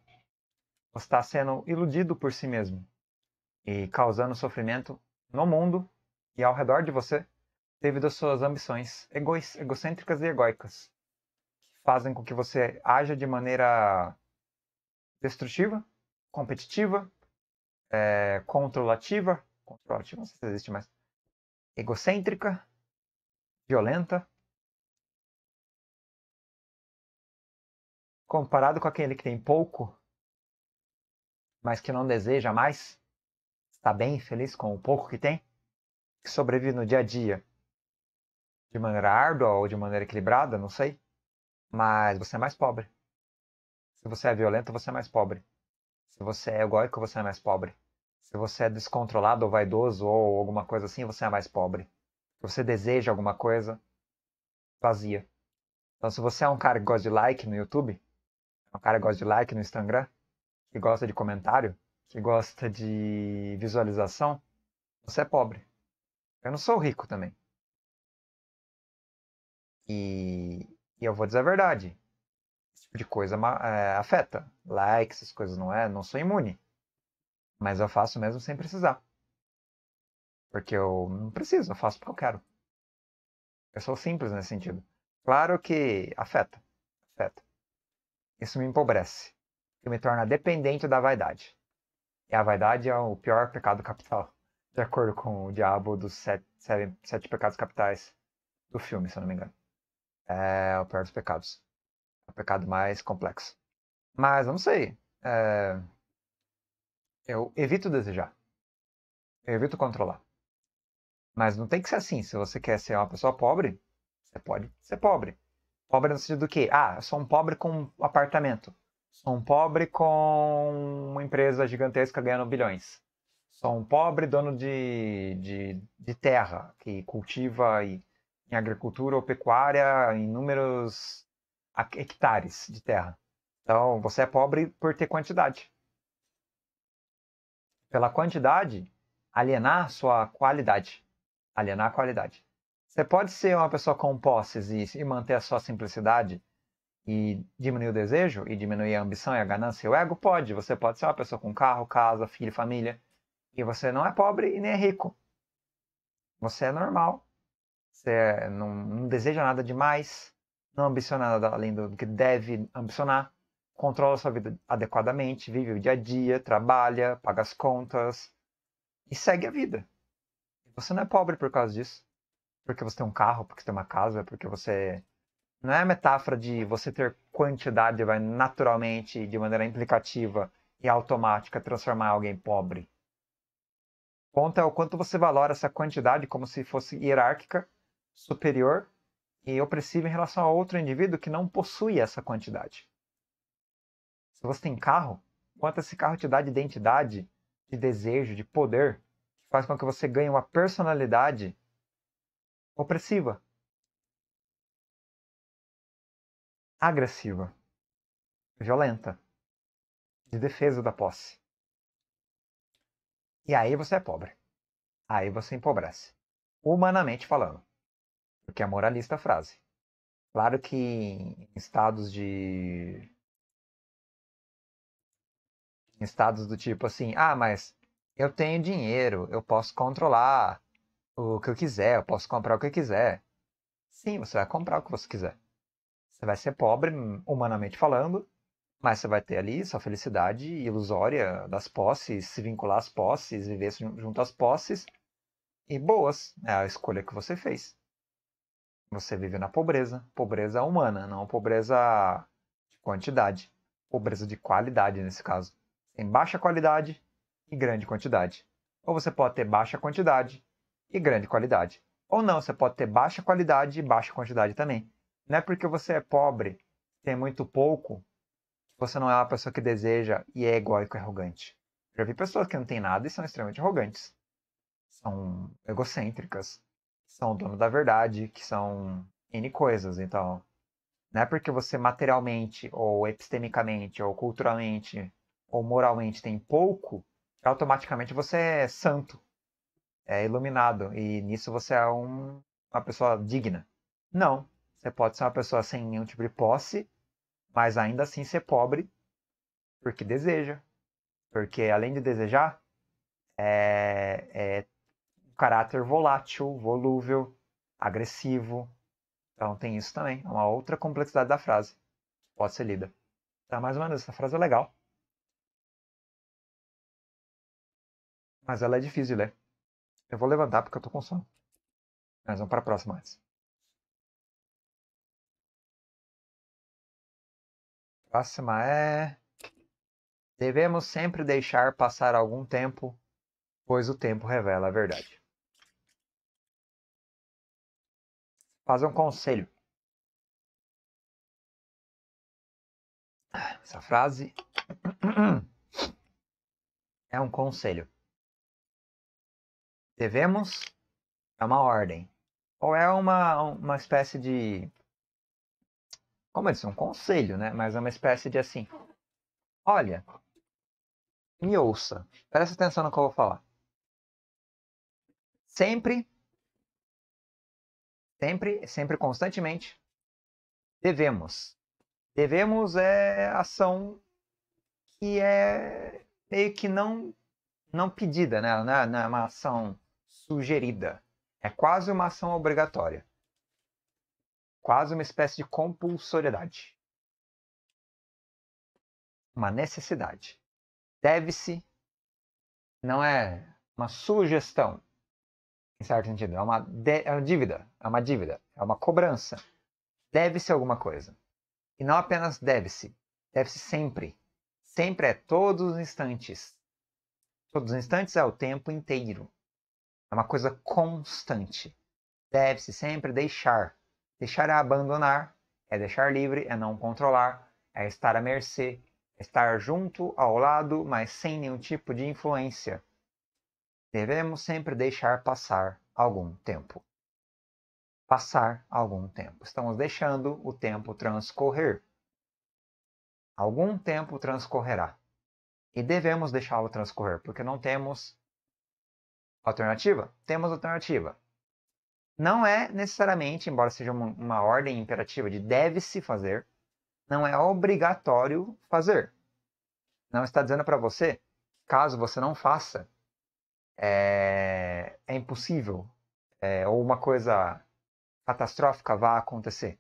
você está sendo iludido por si mesmo e causando sofrimento no mundo e ao redor de você devido às suas ambições egocêntricas e que Fazem com que você haja de maneira destrutiva, competitiva, é, controlativa, controlativa não sei se existe, mais, egocêntrica, violenta. Comparado com aquele que tem pouco, mas que não deseja mais? Está bem feliz com o pouco que tem? Que sobrevive no dia a dia? De maneira árdua ou de maneira equilibrada, não sei. Mas você é mais pobre. Se você é violento, você é mais pobre. Se você é egoico, você é mais pobre. Se você é descontrolado ou vaidoso ou alguma coisa assim, você é mais pobre. Se você deseja alguma coisa, vazia. Então, se você é um cara que gosta de like no YouTube, é um cara que gosta de like no Instagram, que gosta de comentário, que gosta de visualização, você é pobre. Eu não sou rico também. E, e eu vou dizer a verdade. Esse tipo de coisa é, afeta. Likes, essas coisas não é, não sou imune. Mas eu faço mesmo sem precisar. Porque eu não preciso, eu faço porque eu quero. Eu sou simples nesse sentido. Claro que afeta. Afeta. Isso me empobrece que me torna dependente da vaidade. E a vaidade é o pior pecado capital, de acordo com o diabo dos sete, sete, sete pecados capitais do filme, se eu não me engano. É o pior dos pecados. É o pecado mais complexo. Mas eu não sei. É... Eu evito desejar. Eu evito controlar. Mas não tem que ser assim. Se você quer ser uma pessoa pobre, você pode ser pobre. Pobre no sentido do que, ah, eu sou um pobre com um apartamento. Sou um pobre com uma empresa gigantesca ganhando bilhões. Sou um pobre dono de, de, de terra que cultiva em agricultura ou pecuária inúmeros hectares de terra. Então, você é pobre por ter quantidade. Pela quantidade, alienar sua qualidade. Alienar a qualidade. Você pode ser uma pessoa com posses e, manter a sua simplicidade e diminuir o desejo e diminuir a ambição e a ganância e o ego? Pode. Você pode ser uma pessoa com carro, casa, filho, família. E você não é pobre e nem é rico. Você é normal. Você é, não, não deseja nada demais. Não ambiciona nada além do que deve ambicionar. Controla sua vida adequadamente. Vive o dia a dia. Trabalha. Paga as contas. E segue a vida. Você não é pobre por causa disso. Porque você tem um carro, porque você tem uma casa, porque você não é a metáfora de você ter quantidade vai naturalmente, de maneira implicativa e automática, transformar alguém pobre. O ponto é o quanto você valora essa quantidade como se fosse hierárquica, superior e opressiva em relação a outro indivíduo que não possui essa quantidade. Se você tem carro, quanto esse carro te dá de identidade, de desejo, de poder, que faz com que você ganhe uma personalidade opressiva, agressiva, violenta, de defesa da posse. E aí você é pobre. Aí você empobrece. Humanamente falando. Porque é moralista a frase. Claro que em estados de. Em estados do tipo assim, ah, mas eu tenho dinheiro, eu posso controlar o que eu quiser, eu posso comprar o que eu quiser. Sim, você vai comprar o que você quiser. Você vai ser pobre, humanamente falando, mas você vai ter ali sua felicidade ilusória das posses, se vincular às posses, viver junto às posses. E boas, é a escolha que você fez. Você vive na pobreza, pobreza humana, não pobreza de quantidade, pobreza de qualidade nesse caso. Tem baixa qualidade e grande quantidade. Ou você pode ter baixa quantidade e grande qualidade. Ou não, você pode ter baixa qualidade e baixa quantidade também. Não é porque você é pobre, tem muito pouco, você não é uma pessoa que deseja e é egóico e arrogante. Já vi pessoas que não têm nada e são extremamente arrogantes. São egocêntricas, são dono da verdade, que são N coisas. Então, não é porque você materialmente, ou epistemicamente, ou culturalmente, ou moralmente tem pouco, que automaticamente você é santo, é iluminado, e nisso você é um, uma pessoa digna. Não. Você pode ser uma pessoa sem nenhum tipo de posse, mas ainda assim ser pobre porque deseja. Porque além de desejar, é, é um caráter volátil, volúvel, agressivo. Então tem isso também, é uma outra complexidade da frase. Pode ser lida. Tá mais ou menos, essa frase é legal. Mas ela é difícil de ler. Eu vou levantar porque eu tô com sono. Mas vamos para a próxima antes. Próxima é. Devemos sempre deixar passar algum tempo, pois o tempo revela a verdade. Fazer um conselho. Essa frase (clears throat) é um conselho. Devemos é uma ordem. Ou é uma, uma espécie de como eu disse, assim? um conselho, né? Mas é uma espécie de assim: olha, me ouça, presta atenção no que eu vou falar. Sempre, sempre, sempre, constantemente, devemos. Devemos é ação que é meio que não não pedida, né? É, não é uma ação sugerida. É quase uma ação obrigatória quase uma espécie de compulsoriedade. Uma necessidade. Deve-se, não é uma sugestão, em certo sentido, é uma, é uma dívida, é uma dívida, é uma cobrança. Deve-se alguma coisa. E não apenas deve-se, deve-se sempre. Sempre é todos os instantes. Todos os instantes é o tempo inteiro. É uma coisa constante. Deve-se sempre deixar Deixar é abandonar, é deixar livre, é não controlar, é estar à mercê, é estar junto, ao lado, mas sem nenhum tipo de influência. Devemos sempre deixar passar algum tempo. Passar algum tempo. Estamos deixando o tempo transcorrer. Algum tempo transcorrerá. E devemos deixá-lo transcorrer, porque não temos alternativa. Temos alternativa. Não é necessariamente, embora seja uma, uma ordem imperativa de deve-se fazer, não é obrigatório fazer. Não está dizendo para você, caso você não faça, é, é impossível é, ou uma coisa catastrófica vá acontecer.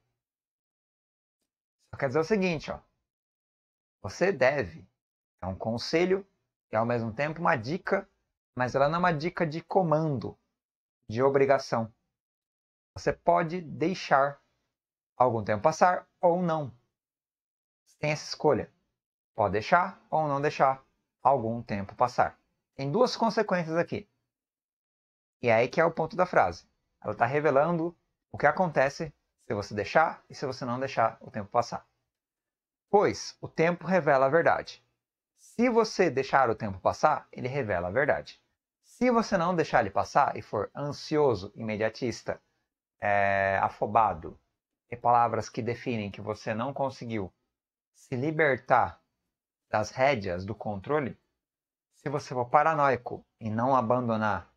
Só quer dizer o seguinte, ó, você deve. É um conselho e ao mesmo tempo uma dica, mas ela não é uma dica de comando, de obrigação. Você pode deixar algum tempo passar ou não. Você tem essa escolha. Pode deixar ou não deixar algum tempo passar. Tem duas consequências aqui. E é aí que é o ponto da frase. Ela está revelando o que acontece se você deixar e se você não deixar o tempo passar. Pois o tempo revela a verdade. Se você deixar o tempo passar, ele revela a verdade. Se você não deixar ele passar e for ansioso, imediatista é, afobado, e palavras que definem que você não conseguiu se libertar das rédeas do controle, se você for paranoico e não abandonar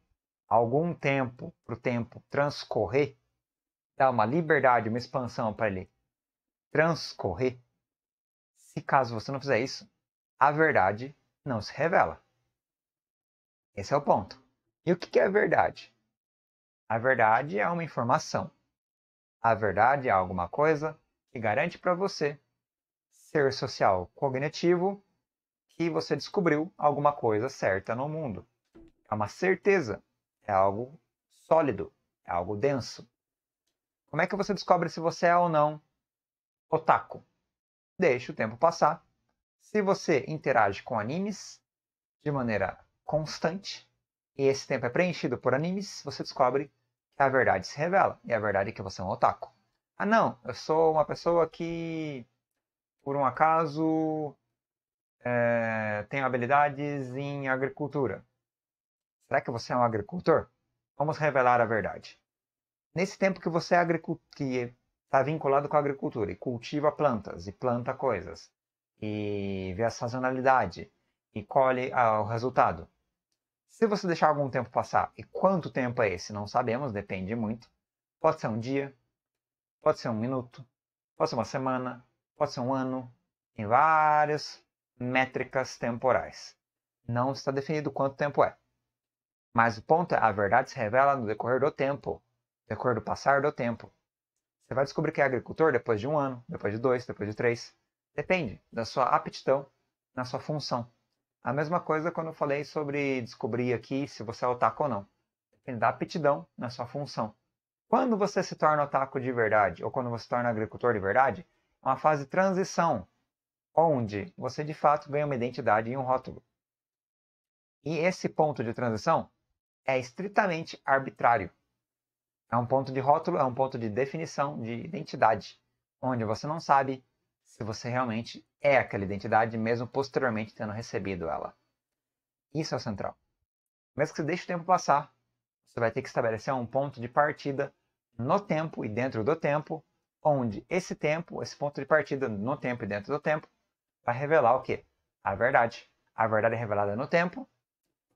algum tempo para o tempo transcorrer, dar uma liberdade, uma expansão para ele transcorrer, se caso você não fizer isso, a verdade não se revela. Esse é o ponto. E o que é verdade? A verdade é uma informação. A verdade é alguma coisa que garante para você, ser social cognitivo, que você descobriu alguma coisa certa no mundo. É uma certeza, é algo sólido, é algo denso. Como é que você descobre se você é ou não otaku? Deixa o tempo passar. Se você interage com animes de maneira constante, e esse tempo é preenchido por animes, você descobre a verdade se revela. E a verdade é que você é um otaku. Ah, não, eu sou uma pessoa que, por um acaso, é, tenho habilidades em agricultura. Será que você é um agricultor? Vamos revelar a verdade. Nesse tempo que você é está vinculado com a agricultura e cultiva plantas e planta coisas e vê a sazonalidade e colhe ah, o resultado, se você deixar algum tempo passar, e quanto tempo é esse? Não sabemos, depende muito. Pode ser um dia, pode ser um minuto, pode ser uma semana, pode ser um ano. Tem várias métricas temporais. Não está definido quanto tempo é. Mas o ponto é, a verdade se revela no decorrer do tempo, no decorrer do passar do tempo. Você vai descobrir que é agricultor depois de um ano, depois de dois, depois de três. Depende da sua aptidão na sua função. A mesma coisa quando eu falei sobre descobrir aqui se você é otaku ou não. Depende da aptidão na sua função. Quando você se torna otaku de verdade, ou quando você se torna agricultor de verdade, é uma fase de transição, onde você de fato ganha uma identidade e um rótulo. E esse ponto de transição é estritamente arbitrário. É um ponto de rótulo, é um ponto de definição de identidade, onde você não sabe se você realmente é aquela identidade, mesmo posteriormente tendo recebido ela. Isso é o central. Mesmo que você deixe o tempo passar, você vai ter que estabelecer um ponto de partida no tempo e dentro do tempo, onde esse tempo, esse ponto de partida no tempo e dentro do tempo, vai revelar o quê? A verdade. A verdade é revelada no tempo,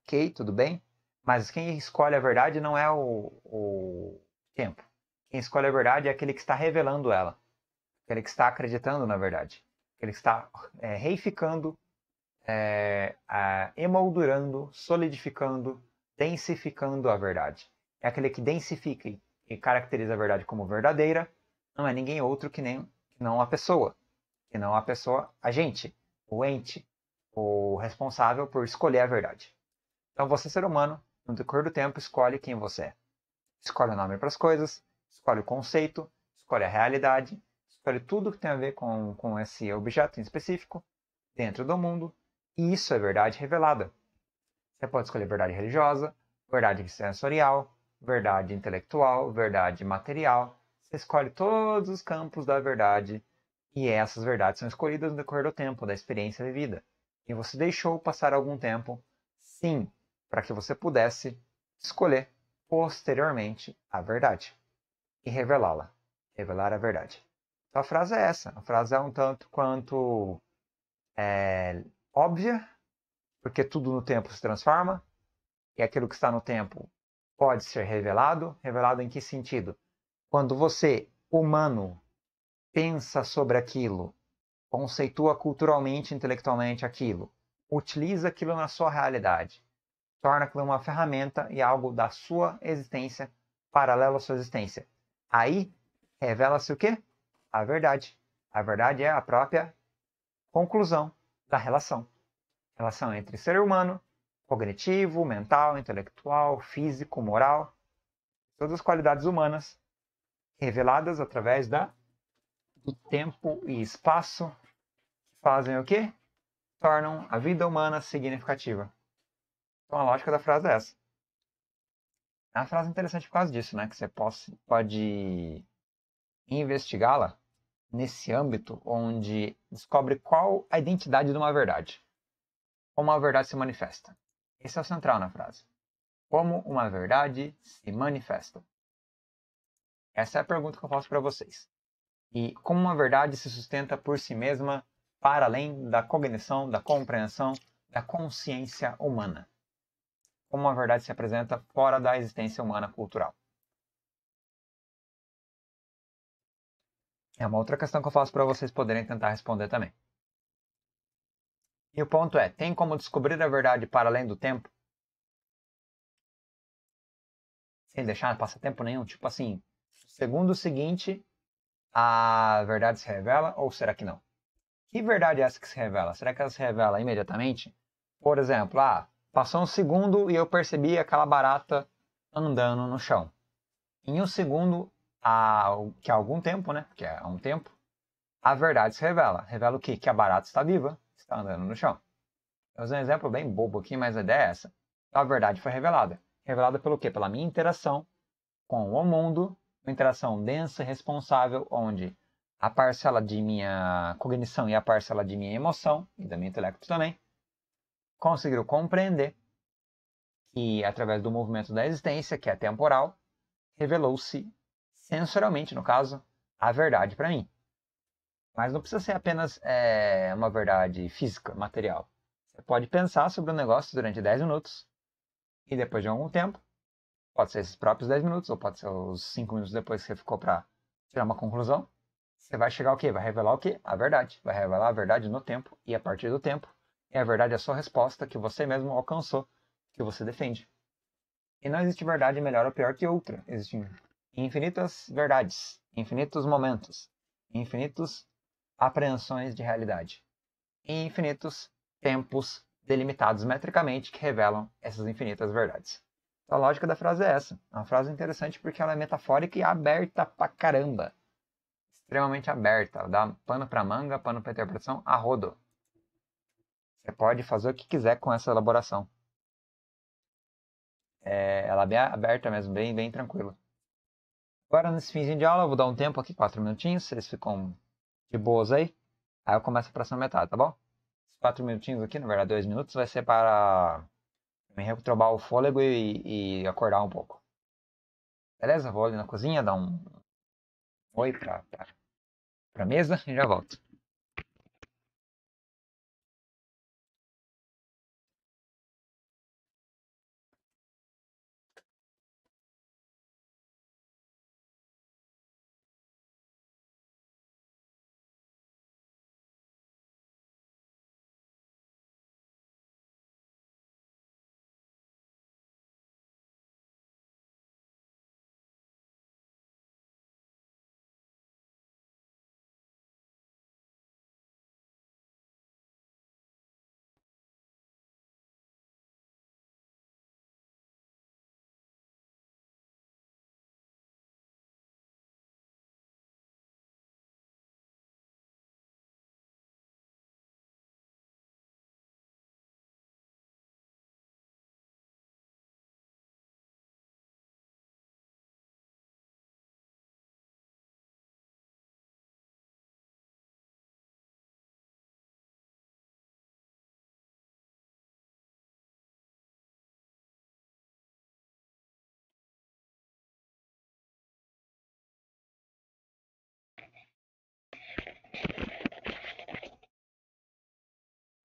ok, tudo bem, mas quem escolhe a verdade não é o, o tempo. Quem escolhe a verdade é aquele que está revelando ela. Aquele que está acreditando, na verdade. Aquele que está é, reificando, é, emoldurando, solidificando, densificando a verdade. É aquele que densifica e caracteriza a verdade como verdadeira. Não é ninguém outro que nem que não a pessoa. Que não a pessoa, a gente, o ente, o responsável por escolher a verdade. Então você, ser humano, no decorrer do tempo, escolhe quem você é. Escolhe o nome para as coisas, escolhe o conceito, escolhe a realidade, Escolhe tudo que tem a ver com, com esse objeto em específico dentro do mundo, e isso é verdade revelada. Você pode escolher verdade religiosa, verdade sensorial, verdade intelectual, verdade material. Você escolhe todos os campos da verdade e essas verdades são escolhidas no decorrer do tempo, da experiência vivida. E você deixou passar algum tempo, sim, para que você pudesse escolher posteriormente a verdade e revelá-la, revelar a verdade. Então a frase é essa. A frase é um tanto quanto é, óbvia, porque tudo no tempo se transforma, e aquilo que está no tempo pode ser revelado. Revelado em que sentido? Quando você, humano, pensa sobre aquilo, conceitua culturalmente, intelectualmente aquilo, utiliza aquilo na sua realidade, torna aquilo uma ferramenta e algo da sua existência paralelo à sua existência. Aí revela-se o quê? a verdade. A verdade é a própria conclusão da relação. Relação entre ser humano, cognitivo, mental, intelectual, físico, moral, todas as qualidades humanas reveladas através da do tempo e espaço fazem o quê? Tornam a vida humana significativa. Então a lógica da frase é essa. É uma frase interessante por causa disso, né? Que você pode, pode investigá-la nesse âmbito onde descobre qual a identidade de uma verdade. Como a verdade se manifesta. Esse é o central na frase. Como uma verdade se manifesta. Essa é a pergunta que eu faço para vocês. E como uma verdade se sustenta por si mesma para além da cognição, da compreensão, da consciência humana. Como uma verdade se apresenta fora da existência humana cultural. É uma outra questão que eu faço para vocês poderem tentar responder também. E o ponto é: tem como descobrir a verdade para além do tempo? Sem deixar passar tempo nenhum? Tipo assim, segundo o seguinte, a verdade se revela ou será que não? Que verdade é essa que se revela? Será que ela se revela imediatamente? Por exemplo, ah, passou um segundo e eu percebi aquela barata andando no chão. Em um segundo, há, que há algum tempo, né? Porque é há um tempo, a verdade se revela. Revela o quê? Que a barata está viva, está andando no chão. Eu usei um exemplo bem bobo aqui, mas a ideia é essa. a verdade foi revelada. Revelada pelo quê? Pela minha interação com o mundo, uma interação densa e responsável, onde a parcela de minha cognição e a parcela de minha emoção, e da minha intelecto também, conseguiram compreender que, através do movimento da existência, que é temporal, revelou-se sensorialmente, no caso, a verdade para mim. Mas não precisa ser apenas é, uma verdade física, material. Você pode pensar sobre o um negócio durante 10 minutos e depois de algum tempo, pode ser esses próprios 10 minutos ou pode ser os 5 minutos depois que você ficou para tirar uma conclusão, você vai chegar ao quê? Vai revelar o quê? A verdade. Vai revelar a verdade no tempo e a partir do tempo é a verdade é a sua resposta que você mesmo alcançou, que você defende. E não existe verdade melhor ou pior que outra. Existem infinitas verdades, infinitos momentos, infinitos apreensões de realidade e infinitos tempos delimitados metricamente que revelam essas infinitas verdades. Então, a lógica da frase é essa. É uma frase interessante porque ela é metafórica e aberta pra caramba. Extremamente aberta. Ela dá pano pra manga, pano pra interpretação, a rodo. Você pode fazer o que quiser com essa elaboração. É, ela é bem aberta mesmo, bem, bem tranquila. Agora, nesse finzinho de aula, eu vou dar um tempo aqui, quatro minutinhos. Vocês ficam de boas aí. Aí eu começo a próxima metade, tá bom? Esses quatro minutinhos aqui, na verdade, dois minutos, vai ser para me retrobar o fôlego e, e acordar um pouco. Beleza? Vou ali na cozinha, dar um oi para a mesa e já volto.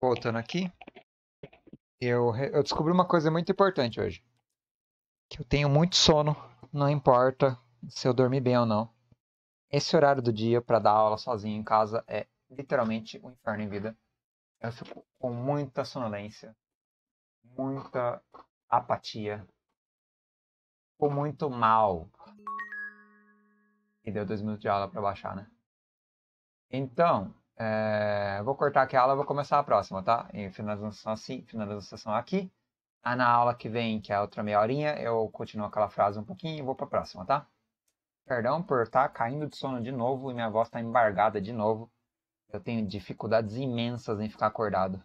voltando aqui, eu, eu descobri uma coisa muito importante hoje. Que eu tenho muito sono, não importa se eu dormi bem ou não. Esse horário do dia para dar aula sozinho em casa é literalmente um inferno em vida. Eu fico com muita sonolência, muita apatia, fico muito mal. E deu dois minutos de aula para baixar, né? Então, é, vou cortar aqui a aula, vou começar a próxima, tá? E finalização assim, finalização aqui. Ah, na aula que vem, que é a outra meia horinha, eu continuo aquela frase um pouquinho e vou para a próxima, tá? Perdão por estar tá caindo de sono de novo e minha voz está embargada de novo. Eu tenho dificuldades imensas em ficar acordado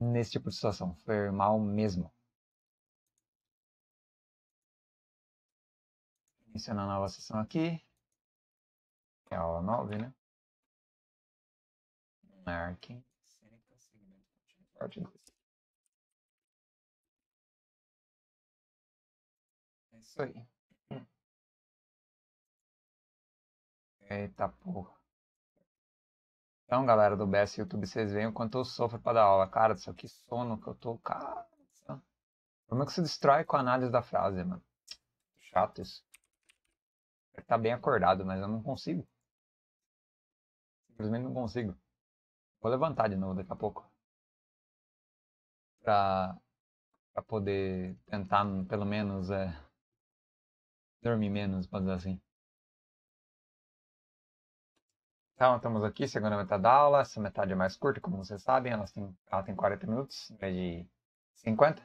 nesse tipo de situação. Foi mal mesmo. Iniciando a nova sessão aqui. É a aula 9, né? É isso aí. Hum. Eita porra. Então, galera do BS YouTube, vocês veem o quanto eu sofro pra dar aula. Cara, Isso aqui sono que eu tô. Cara, como é que se destrói com a análise da frase, mano? Chato isso. Tá bem acordado, mas eu não consigo. Simplesmente não consigo. Vou levantar de novo daqui a pouco. Pra, pra poder tentar, pelo menos, é, dormir menos, pra dizer assim. Então, estamos aqui, segunda metade da aula. Essa metade é mais curta, como vocês sabem. Ela tem, ela tem 40 minutos, em vez de 50.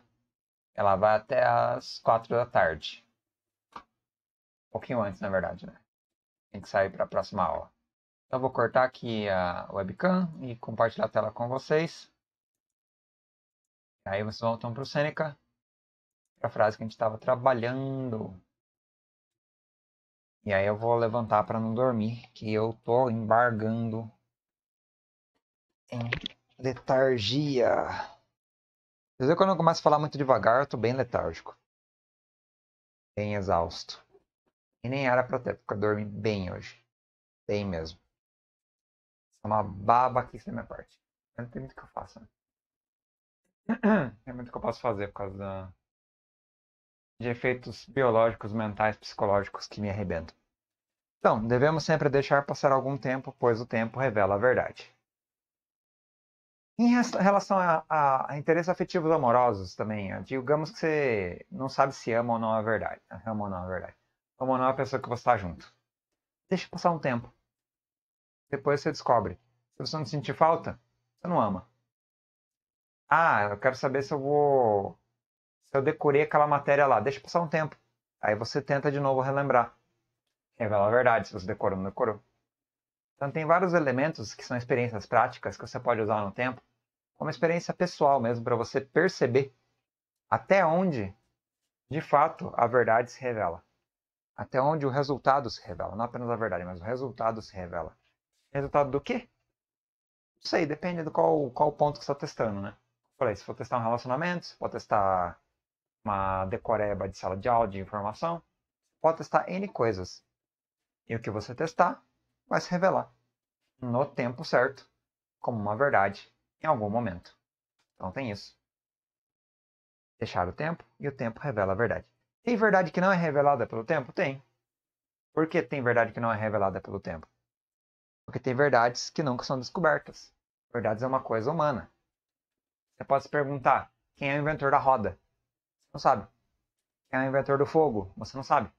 Ela vai até as 4 da tarde. Um pouquinho antes, na verdade, né? Tem que sair para a próxima aula. Então vou cortar aqui a webcam e compartilhar a tela com vocês. Aí vocês voltam para o Seneca, para a frase que a gente estava trabalhando. E aí eu vou levantar para não dormir, que eu tô embargando em letargia. Às vezes quando eu começo a falar muito devagar, eu tô bem letárgico. Bem exausto. E nem era para ter, porque eu dormi bem hoje. Bem mesmo. É uma babaquice da minha parte. Não né? (clears throat) tem muito que eu faça. Não Tem muito que eu posso fazer por causa da... de efeitos biológicos, mentais, psicológicos que me arrebentam. Então, devemos sempre deixar passar algum tempo, pois o tempo revela a verdade. Em relação a, a, a interesses afetivos amorosos também, digamos que você não sabe se ama ou não é né? a é verdade. Ama ou não a verdade. Ama ou não a pessoa que você está junto. Deixa passar um tempo. Depois você descobre. Se você não sentir falta, você não ama. Ah, eu quero saber se eu vou. Se eu decorei aquela matéria lá. Deixa passar um tempo. Aí você tenta de novo relembrar. Revela a verdade, se você decorou ou não decorou. Então tem vários elementos que são experiências práticas que você pode usar no tempo, como experiência pessoal mesmo, para você perceber até onde, de fato, a verdade se revela. Até onde o resultado se revela. Não apenas a verdade, mas o resultado se revela. Resultado do quê? Não sei, depende do qual, qual ponto que você está testando, né? Falei, se for testar um relacionamento, você pode testar uma decoreba de sala de aula de informação, pode testar N coisas. E o que você testar vai se revelar no tempo certo, como uma verdade, em algum momento. Então tem isso. Deixar o tempo e o tempo revela a verdade. Tem verdade que não é revelada pelo tempo? Tem. Por que tem verdade que não é revelada pelo tempo? Porque tem verdades que nunca são descobertas. Verdades é uma coisa humana. Você pode se perguntar: quem é o inventor da roda? Você não sabe. Quem é o inventor do fogo? Você não sabe.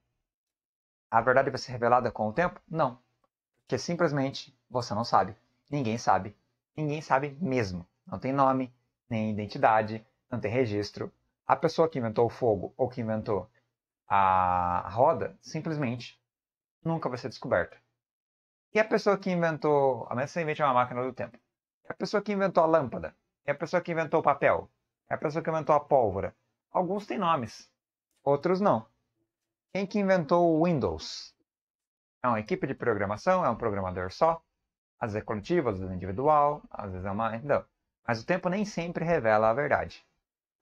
A verdade vai ser revelada com o tempo? Não. Porque simplesmente você não sabe. Ninguém sabe. Ninguém sabe mesmo. Não tem nome, nem identidade, não tem registro. A pessoa que inventou o fogo ou que inventou a roda simplesmente nunca vai ser descoberta. Quem é a pessoa que inventou. A menos que você invente uma máquina do tempo. É a pessoa que inventou a lâmpada. É a pessoa que inventou o papel. É a pessoa que inventou a pólvora. Alguns têm nomes, outros não. Quem que inventou o Windows? É uma equipe de programação? É um programador só? Às vezes é coletivo, às vezes é individual, às vezes é uma. Não. Mas o tempo nem sempre revela a verdade.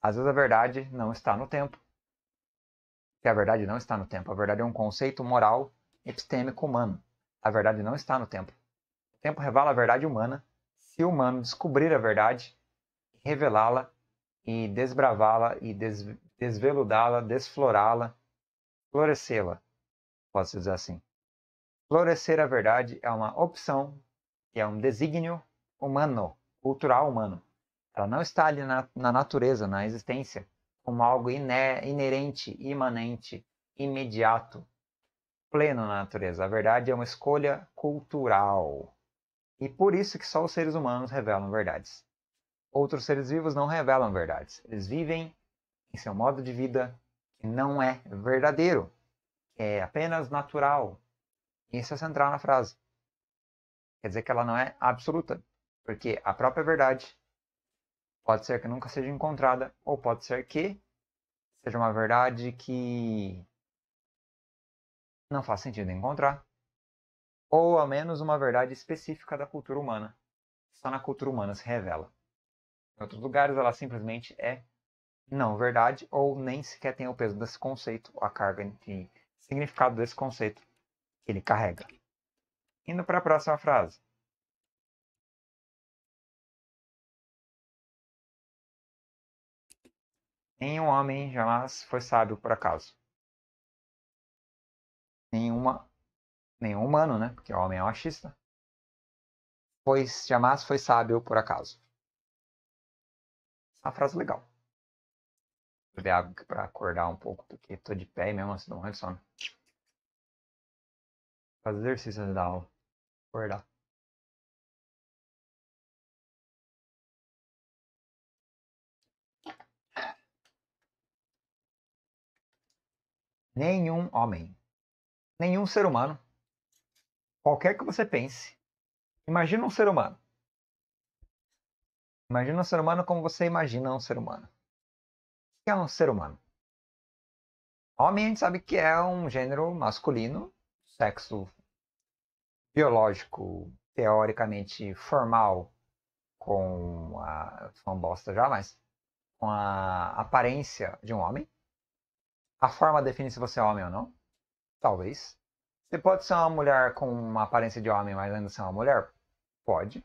Às vezes a verdade não está no tempo. E a verdade não está no tempo. A verdade é um conceito moral epistêmico humano. A verdade não está no tempo. O tempo revela a verdade humana se o humano descobrir a verdade, revelá-la e desbravá-la e des desveludá-la, desflorá-la, florescê-la. Posso dizer assim. Florescer a verdade é uma opção e é um desígnio humano, cultural humano. Ela não está ali na, na natureza, na existência, como algo inerente, imanente, imediato, pleno na natureza. A verdade é uma escolha cultural. E por isso que só os seres humanos revelam verdades. Outros seres vivos não revelam verdades. Eles vivem em seu modo de vida que não é verdadeiro, é apenas natural. Isso é central na frase. Quer dizer que ela não é absoluta, porque a própria verdade pode ser que nunca seja encontrada, ou pode ser que seja uma verdade que não faz sentido encontrar, ou ao menos uma verdade específica da cultura humana. Só na cultura humana se revela. Em outros lugares, ela simplesmente é não verdade, ou nem sequer tem o peso desse conceito, a carga de significado desse conceito que ele carrega. Indo para a próxima frase. Nenhum homem jamais foi sábio por acaso nenhuma, nenhum humano, né? Porque o homem é machista. Pois jamais foi sábio por acaso. Uma frase legal. Vou beber água pra acordar um pouco, porque tô de pé e mesmo assim não morro de sono. Fazer exercício né, da aula. Acordar. Nenhum homem nenhum ser humano, qualquer que você pense, imagina um ser humano. Imagina um ser humano como você imagina um ser humano. O que é um ser humano? Homem a gente sabe que é um gênero masculino, sexo biológico, teoricamente formal, com a. Sou uma bosta já, mas. Com a aparência de um homem. A forma define se você é homem ou não. Talvez. Você pode ser uma mulher com uma aparência de homem, mas ainda ser assim é uma mulher? Pode.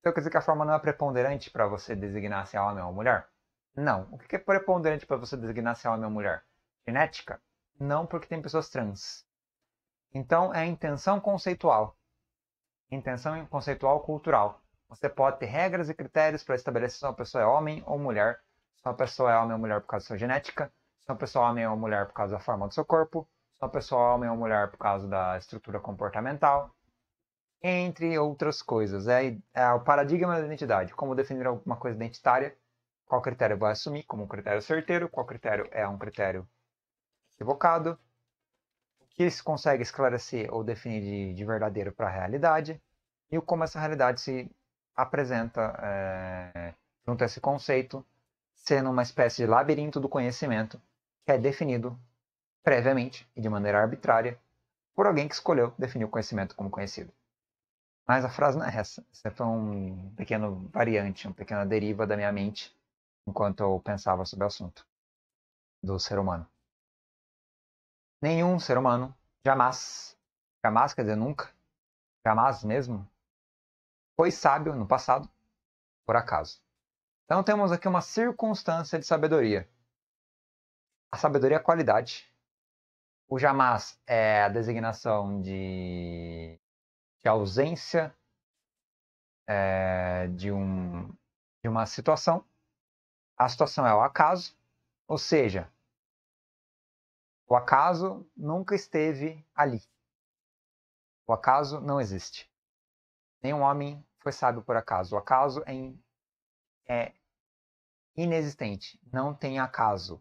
Então quer dizer que a forma não é preponderante para você designar se é homem ou mulher? Não. O que é preponderante para você designar se é homem ou mulher? Genética? Não, porque tem pessoas trans. Então é intenção conceitual. Intenção conceitual cultural. Você pode ter regras e critérios para estabelecer se uma pessoa é homem ou mulher, se uma pessoa é homem ou mulher por causa da sua genética, se uma pessoa é homem ou mulher por causa da forma do seu corpo, só pessoal homem ou mulher por causa da estrutura comportamental, entre outras coisas. É, é o paradigma da identidade, como definir alguma coisa identitária, qual critério vai assumir como um critério certeiro, qual critério é um critério equivocado, o que se consegue esclarecer ou definir de, de verdadeiro para a realidade, e como essa realidade se apresenta é, junto a esse conceito, sendo uma espécie de labirinto do conhecimento que é definido previamente e de maneira arbitrária, por alguém que escolheu definir o conhecimento como conhecido. Mas a frase não é essa. Isso foi é um pequeno variante, uma pequena deriva da minha mente enquanto eu pensava sobre o assunto do ser humano. Nenhum ser humano jamais, jamais quer dizer nunca, jamais mesmo, foi sábio no passado por acaso. Então temos aqui uma circunstância de sabedoria. A sabedoria é a qualidade o jamais é a designação de, de ausência é, de, um, de uma situação. A situação é o acaso, ou seja, o acaso nunca esteve ali. O acaso não existe. Nenhum homem foi sábio por acaso. O acaso é, in, é inexistente. Não tem acaso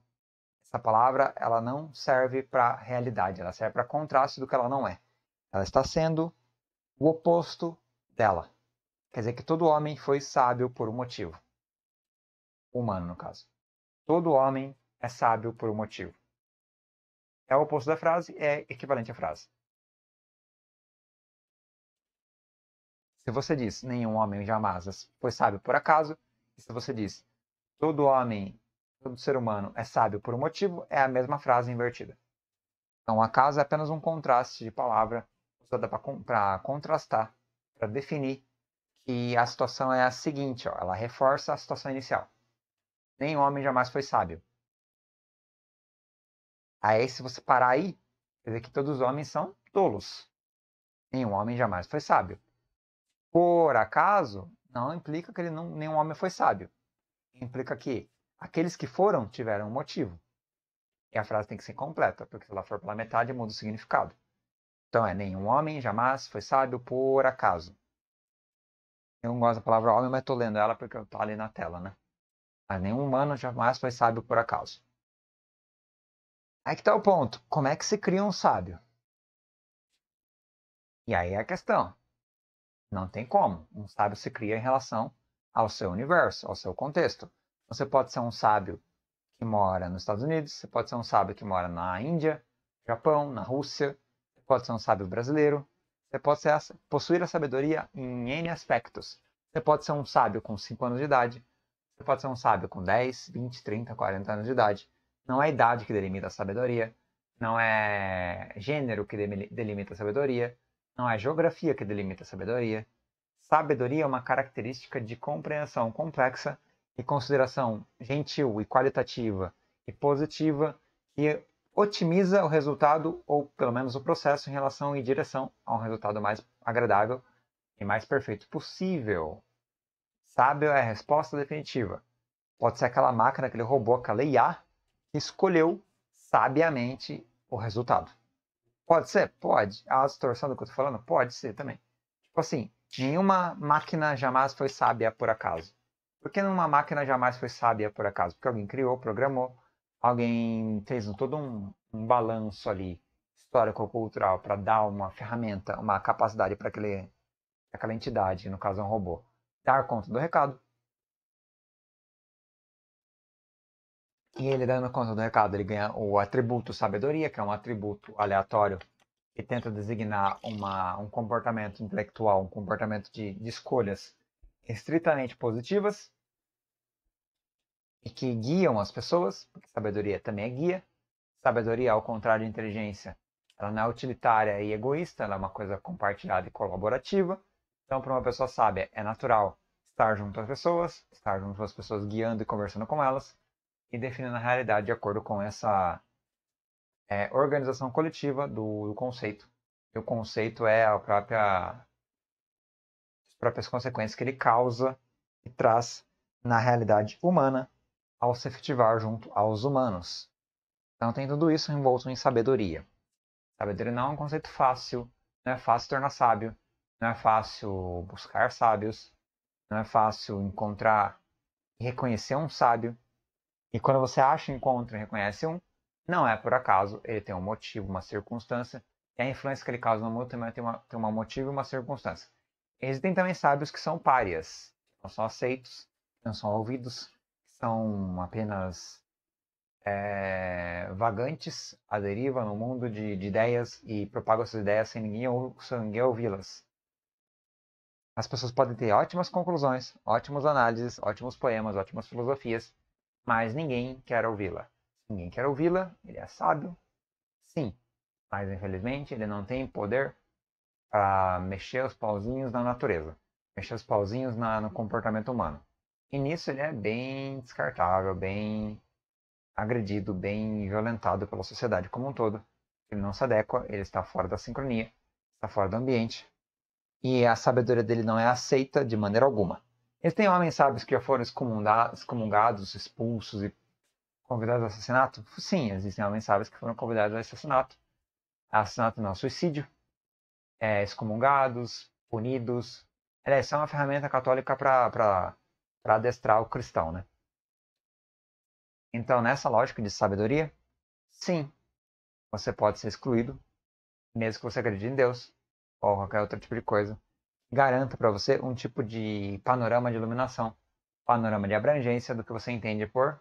essa palavra ela não serve para realidade, ela serve para contraste do que ela não é. Ela está sendo o oposto dela. Quer dizer que todo homem foi sábio por um motivo. Humano, no caso. Todo homem é sábio por um motivo. É o oposto da frase, é equivalente à frase. Se você diz nenhum homem jamais foi sábio por acaso, e se você diz todo homem Todo ser humano é sábio por um motivo é a mesma frase invertida. Então, acaso é apenas um contraste de palavra usada para contrastar, para definir que a situação é a seguinte, ó, ela reforça a situação inicial. Nem homem jamais foi sábio. Aí, se você parar aí, quer dizer que todos os homens são tolos. Nenhum homem jamais foi sábio. Por acaso, não implica que ele não, nenhum homem foi sábio. Implica que Aqueles que foram tiveram um motivo. E a frase tem que ser completa, porque se ela for pela metade, muda o significado. Então é: nenhum homem jamais foi sábio por acaso. Eu não gosto da palavra homem, mas estou lendo ela porque eu tá estou ali na tela, né? Mas ah, nenhum humano jamais foi sábio por acaso. Aí que está o ponto. Como é que se cria um sábio? E aí é a questão. Não tem como. Um sábio se cria em relação ao seu universo, ao seu contexto. Você pode ser um sábio que mora nos Estados Unidos, você pode ser um sábio que mora na Índia, Japão, na Rússia, você pode ser um sábio brasileiro, você pode ser, possuir a sabedoria em N aspectos. Você pode ser um sábio com 5 anos de idade, você pode ser um sábio com 10, 20, 30, 40 anos de idade. Não é a idade que delimita a sabedoria, não é gênero que delimita a sabedoria, não é geografia que delimita a sabedoria. Sabedoria é uma característica de compreensão complexa e consideração gentil e qualitativa e positiva que otimiza o resultado ou pelo menos o processo em relação e direção a um resultado mais agradável e mais perfeito possível. Sábio é a resposta definitiva. Pode ser aquela máquina, aquele robô, aquela IA que escolheu sabiamente o resultado. Pode ser? Pode. A distorção do que eu estou falando? Pode ser também. Tipo assim, nenhuma máquina jamais foi sábia por acaso. Porque uma máquina jamais foi sábia por acaso, porque alguém criou, programou, alguém fez um, todo um, um balanço ali histórico-cultural para dar uma ferramenta, uma capacidade para aquele aquela entidade, no caso é um robô, dar conta do recado. E ele dando conta do recado, ele ganha o atributo sabedoria, que é um atributo aleatório que tenta designar uma, um comportamento intelectual, um comportamento de, de escolhas estritamente positivas e que guiam as pessoas, porque sabedoria também é guia. Sabedoria, ao contrário de inteligência, ela não é utilitária e egoísta, ela é uma coisa compartilhada e colaborativa. Então, para uma pessoa sábia, é natural estar junto às pessoas, estar junto às pessoas guiando e conversando com elas e definindo a realidade de acordo com essa é, organização coletiva do, do conceito. E o conceito é a própria próprias consequências que ele causa e traz na realidade humana ao se efetivar junto aos humanos. Então tem tudo isso envolto em sabedoria. Sabedoria não é um conceito fácil, não é fácil tornar sábio, não é fácil buscar sábios, não é fácil encontrar e reconhecer um sábio. E quando você acha, encontra e reconhece um, não é por acaso, ele tem um motivo, uma circunstância, e a influência que ele causa no mundo também tem, uma, tem um motivo e uma circunstância. Existem também sábios que são párias, não são aceitos, não são ouvidos, são apenas é, vagantes à deriva no mundo de, de, ideias e propagam suas ideias sem ninguém, sem ninguém ouvi-las. As pessoas podem ter ótimas conclusões, ótimas análises, ótimos poemas, ótimas filosofias, mas ninguém quer ouvi-la. Ninguém quer ouvi-la, ele é sábio, sim, mas infelizmente ele não tem poder a mexer os pauzinhos na natureza, mexer os pauzinhos na, no uhum. comportamento humano. E nisso ele é bem descartável, bem agredido, bem violentado pela sociedade como um todo. Ele não se adequa, ele está fora da sincronia, está fora do ambiente. E a sabedoria dele não é aceita de maneira alguma. Existem homens sábios que já foram excomungados, expulsos e convidados ao assassinato? Sim, existem homens sábios que foram convidados ao assassinato. Assassinato não, é suicídio é, excomungados, punidos. isso é uma ferramenta católica para adestrar o cristão, né? Então, nessa lógica de sabedoria, sim, você pode ser excluído, mesmo que você acredite em Deus ou qualquer outro tipo de coisa. Garanta para você um tipo de panorama de iluminação, panorama de abrangência do que você entende por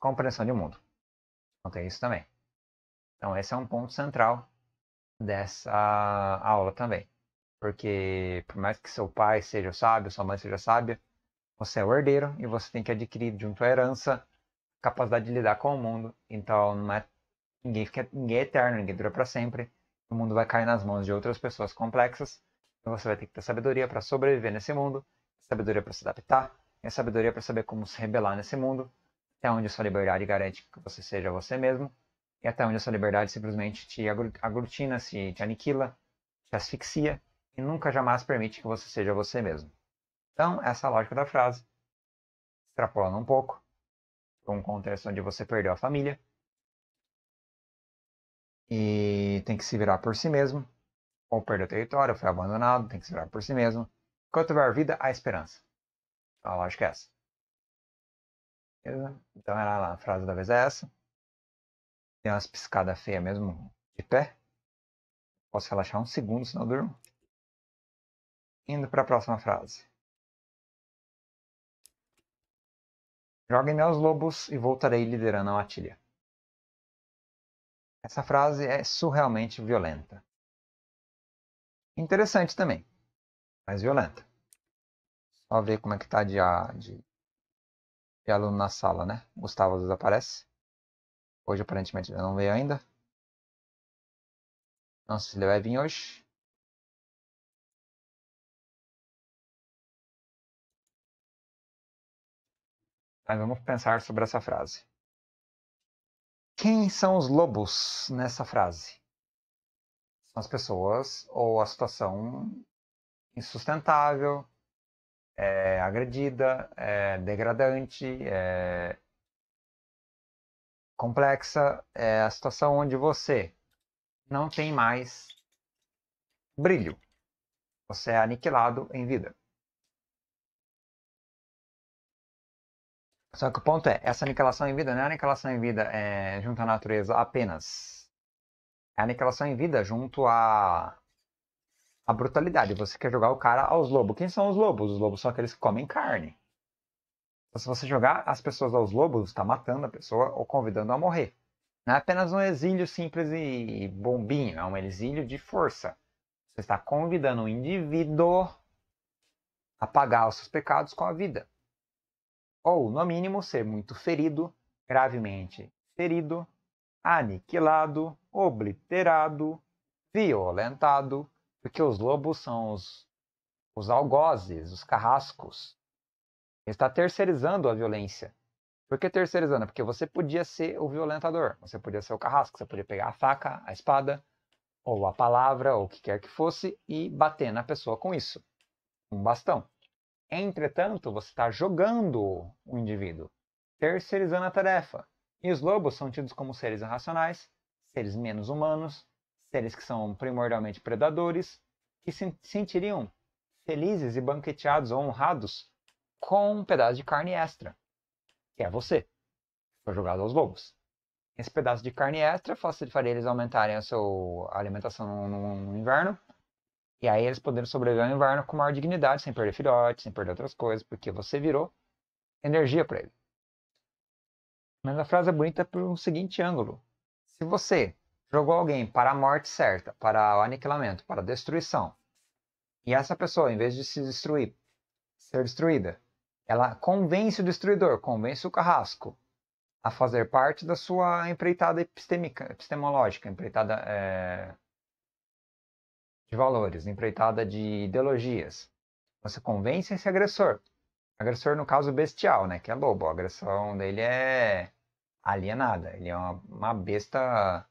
compreensão de mundo. Então, tem isso também. Então, esse é um ponto central dessa aula também. Porque por mais que seu pai seja sábio, sua mãe seja sábia, você é o herdeiro e você tem que adquirir junto à herança capacidade de lidar com o mundo. Então não é ninguém, fica, ninguém é eterno, ninguém dura para sempre. O mundo vai cair nas mãos de outras pessoas complexas. E você vai ter que ter sabedoria para sobreviver nesse mundo, sabedoria para se adaptar, e sabedoria para saber como se rebelar nesse mundo, até onde sua liberdade garante que você seja você mesmo e até onde essa liberdade simplesmente te aglutina, se te aniquila, te asfixia e nunca jamais permite que você seja você mesmo. Então, essa é lógica da frase, extrapolando um pouco, com um contexto onde você perdeu a família e tem que se virar por si mesmo, ou perdeu o território, foi abandonado, tem que se virar por si mesmo. Enquanto houver vida, há esperança. Então, a lógica é essa. Beleza? Então, era a frase da vez é essa. Tem umas piscadas feias mesmo de pé. Posso relaxar um segundo, senão eu durmo. Indo para a próxima frase. Joguem-me aos lobos e voltarei liderando a matilha. Essa frase é surrealmente violenta. Interessante também, mas violenta. Só ver como é que tá de, ah, de, de aluno na sala, né? Gustavo desaparece. Hoje aparentemente ele não veio ainda. Não sei se ele vai vir hoje. Mas vamos pensar sobre essa frase. Quem são os lobos nessa frase? São as pessoas ou a situação insustentável, é, agredida, é, degradante, é, complexa é a situação onde você não tem mais brilho. Você é aniquilado em vida. Só que o ponto é, essa aniquilação em vida não é aniquilação em vida é, junto à natureza apenas. É aniquilação em vida junto à, à brutalidade. Você quer jogar o cara aos lobos. Quem são os lobos? Os lobos são aqueles que comem carne. Então, se você jogar as pessoas aos lobos, está matando a pessoa ou convidando a morrer. Não é apenas um exílio simples e bombinho, é um exílio de força. Você está convidando o indivíduo a pagar os seus pecados com a vida. Ou, no mínimo, ser muito ferido, gravemente ferido, aniquilado, obliterado, violentado, porque os lobos são os, os algozes, os carrascos está terceirizando a violência. Por que terceirizando? Porque você podia ser o violentador, você podia ser o carrasco, você podia pegar a faca, a espada, ou a palavra, ou o que quer que fosse, e bater na pessoa com isso, um bastão. Entretanto, você está jogando o indivíduo, terceirizando a tarefa. E os lobos são tidos como seres irracionais, seres menos humanos, seres que são primordialmente predadores, que se sentiriam felizes e banqueteados ou honrados com um pedaço de carne extra, que é você. Foi jogado aos lobos. Esse pedaço de carne extra faria eles aumentarem a sua alimentação no, inverno. E aí eles poderiam sobreviver ao inverno com maior dignidade, sem perder filhotes, sem perder outras coisas, porque você virou energia para ele. Mas a frase é bonita por um seguinte ângulo. Se você jogou alguém para a morte certa, para o aniquilamento, para a destruição, e essa pessoa, em vez de se destruir, ser destruída, ela convence o destruidor, convence o carrasco a fazer parte da sua empreitada epistêmica, epistemológica, empreitada é, de valores, empreitada de ideologias. Você convence esse agressor. Agressor, no caso, bestial, né? Que é lobo. A agressão dele é alienada. Ele é uma, uma besta,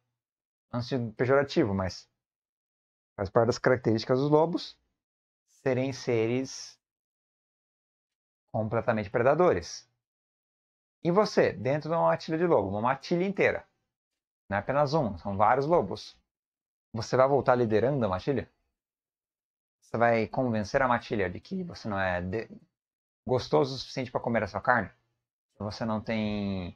não sentido pejorativo, mas faz parte das características dos lobos serem seres completamente predadores. E você, dentro de uma matilha de lobo, uma matilha inteira. Não é apenas um, são vários lobos. Você vai voltar liderando a matilha? Você vai convencer a matilha de que você não é de... gostoso o suficiente para comer a sua carne? você não tem.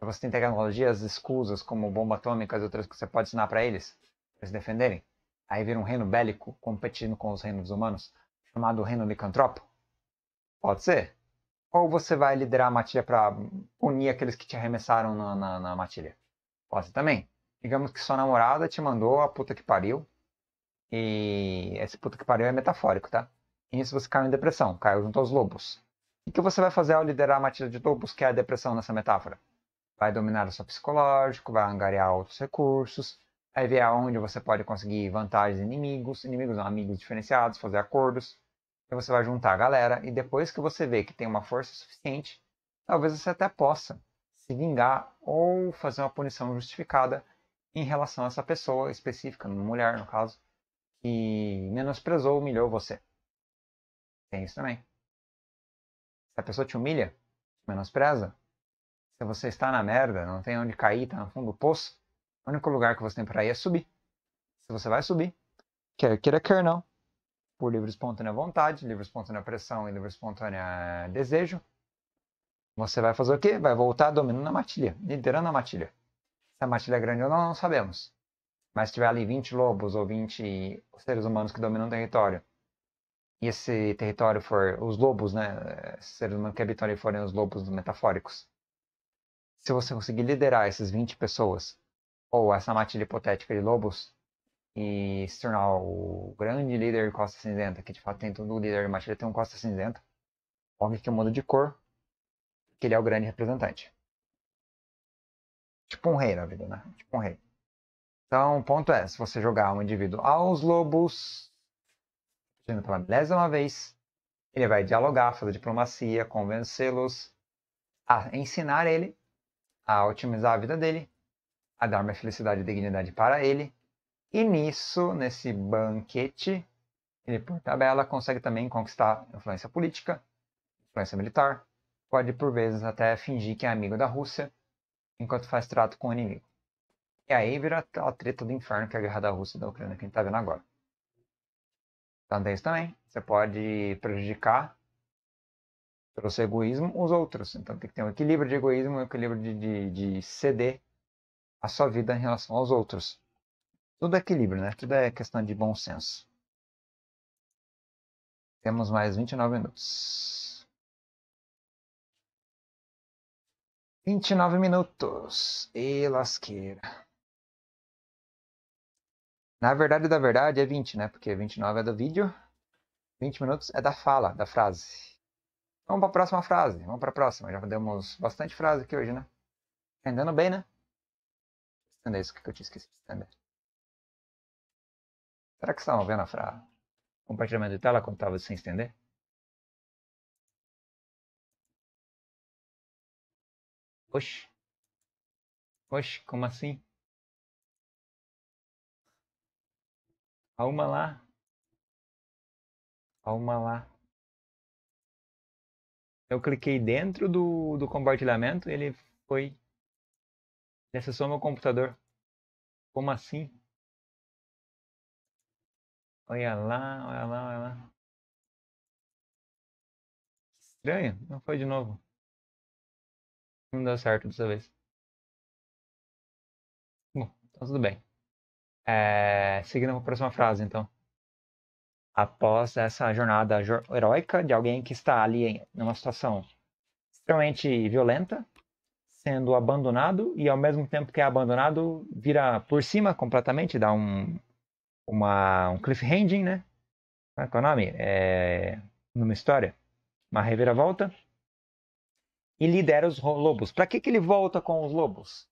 você tem tecnologias escusas como bomba atômica e outras que você pode ensinar para eles? para se defenderem? Aí vira um reino bélico competindo com os reinos humanos, chamado Reino Licantropo? Pode ser. Ou você vai liderar a matilha para punir aqueles que te arremessaram na, na, na matilha? Pode ser também. Digamos que sua namorada te mandou a puta que pariu. E esse puta que pariu é metafórico, tá? E isso você caiu em depressão, caiu junto aos lobos. O que você vai fazer ao liderar a matilha de lobos, que é a depressão nessa metáfora? Vai dominar o seu psicológico, vai angariar outros recursos, vai ver aonde você pode conseguir vantagens inimigos, inimigos não, amigos diferenciados, fazer acordos, então você vai juntar a galera e depois que você vê que tem uma força suficiente, talvez você até possa se vingar ou fazer uma punição justificada em relação a essa pessoa específica, uma mulher no caso, que menosprezou, humilhou você. Tem isso também. Se a pessoa te humilha, te menospreza, se você está na merda, não tem onde cair, está no fundo do poço, o único lugar que você tem para ir é subir. Se você vai subir, quer queira, quer não, por livre espontânea vontade, livre espontânea pressão e livre espontânea desejo, você vai fazer o quê? Vai voltar dominando a matilha, liderando a matilha. Se a matilha é grande ou não, não sabemos. Mas se tiver ali 20 lobos ou 20 seres humanos que dominam o território, e esse território for os lobos, né? Seres humanos que habitam ali forem os lobos metafóricos. Se você conseguir liderar essas 20 pessoas, ou essa matilha hipotética de lobos, e se tornar o grande líder Costa Cinzenta, que de fato tem todo líder mas ele tem um Costa Cinzenta, óbvio que muda de cor, que ele é o grande representante. Tipo um rei na vida, né? Tipo um rei. Então, o ponto é, se você jogar um indivíduo aos lobos, pela milésima vez, ele vai dialogar, fazer diplomacia, convencê-los, a ensinar ele a otimizar a vida dele, a dar mais felicidade e dignidade para ele, e nisso, nesse banquete, ele, por tabela, consegue também conquistar influência política, influência militar, pode por vezes até fingir que é amigo da Rússia, enquanto faz trato com o inimigo. E aí vira a treta do inferno que é a guerra da Rússia e da Ucrânia que a gente está vendo agora. Tanto tá é isso também, você pode prejudicar pelo seu egoísmo os outros. Então tem que ter um equilíbrio de egoísmo e um equilíbrio de, de, de ceder a sua vida em relação aos outros. Tudo é equilíbrio, né? Tudo é questão de bom senso. Temos mais 29 minutos. 29 minutos. E lasqueira. Na verdade da verdade é 20, né? Porque 29 é do vídeo, 20 minutos é da fala, da frase. Vamos para a próxima frase. Vamos para a próxima. Já demos bastante frase aqui hoje, né? Andando tá bem, né? Estender isso que eu tinha esquecido de estender. Será que estavam tá vendo a fra... compartilhamento de tela quando estava tá sem estender? Oxi. Oxi, como assim? A uma lá. A uma lá. Eu cliquei dentro do, do compartilhamento ele foi. Ele acessou meu computador. Como assim? Olha lá, olha lá, olha lá. Estranho, não foi de novo. Não deu certo dessa vez. Bom, então tudo bem. É, seguindo para a próxima frase, então. Após essa jornada heróica de alguém que está ali numa situação extremamente violenta, sendo abandonado e ao mesmo tempo que é abandonado, vira por cima completamente, dá um, uma, um cliffhanging, né? Ah, qual é o nome? É, numa história. Uma reviravolta. E lidera os lobos. Para que, que ele volta com os lobos?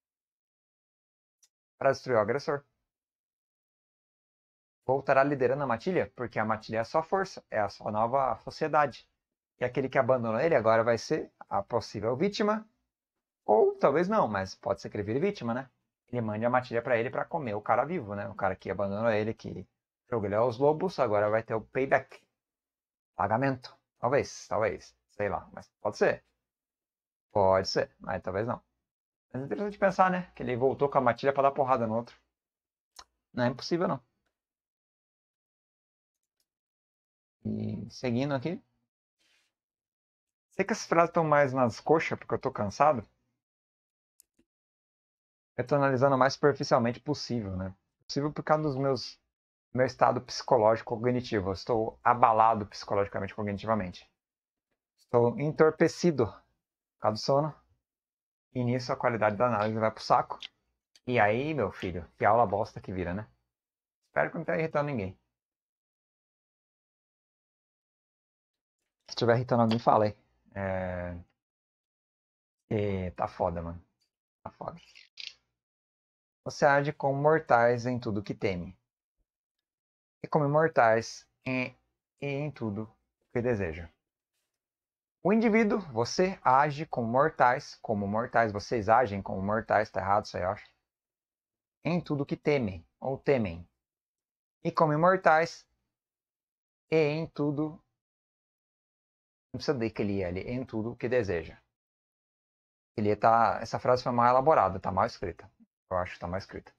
Para destruir o agressor. Voltará liderando a matilha? Porque a matilha é a sua força, é a sua nova sociedade. E aquele que abandonou ele agora vai ser a possível vítima. Ou talvez não, mas pode ser que ele vire vítima, né? ele mande a matilha para ele para comer o cara vivo, né? O cara que abandonou ele, que jogou ele aos lobos, agora vai ter o payback. Pagamento. Talvez, talvez. Sei lá, mas pode ser. Pode ser, mas talvez não. Mas é interessante pensar, né? Que ele voltou com a matilha para dar porrada no outro. Não é impossível, não. E seguindo aqui. Sei que as frases estão mais nas coxas, porque eu tô cansado eu tô analisando o mais superficialmente possível, né? Possível por causa dos meus meu estado psicológico cognitivo. Eu estou abalado psicologicamente cognitivamente. Estou entorpecido por causa do sono. E nisso a qualidade da análise vai pro saco. E aí, meu filho, que aula bosta que vira, né? Espero que não tenha irritando ninguém. Se tiver irritando alguém, fala aí. É... E tá foda, mano. Tá foda. Você age como mortais em tudo que teme, e como imortais em, em tudo que deseja. O indivíduo, você age como mortais, como mortais, vocês agem como mortais, tá errado isso aí, eu acho. Em tudo que temem ou temem. E como imortais, e em tudo. Não precisa de que ele é ali, em tudo que deseja. Ele tá, essa frase foi mal elaborada, tá mal escrita. Eu acho que tá mais escrito.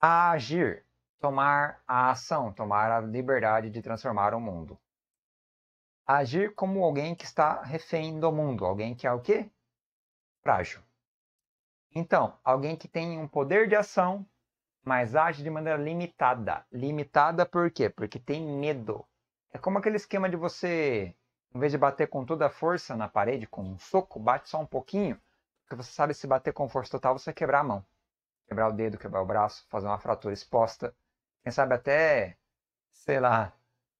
Agir. Tomar a ação, tomar a liberdade de transformar o mundo. Agir como alguém que está refém do mundo, alguém que é o quê? Frágil. Então, alguém que tem um poder de ação, mas age de maneira limitada. Limitada por quê? Porque tem medo. É como aquele esquema de você, em vez de bater com toda a força na parede, com um soco, bate só um pouquinho porque você sabe se bater com força total, você quebrar a mão. Quebrar o dedo, quebrar o braço, fazer uma fratura exposta. Quem sabe até, sei lá,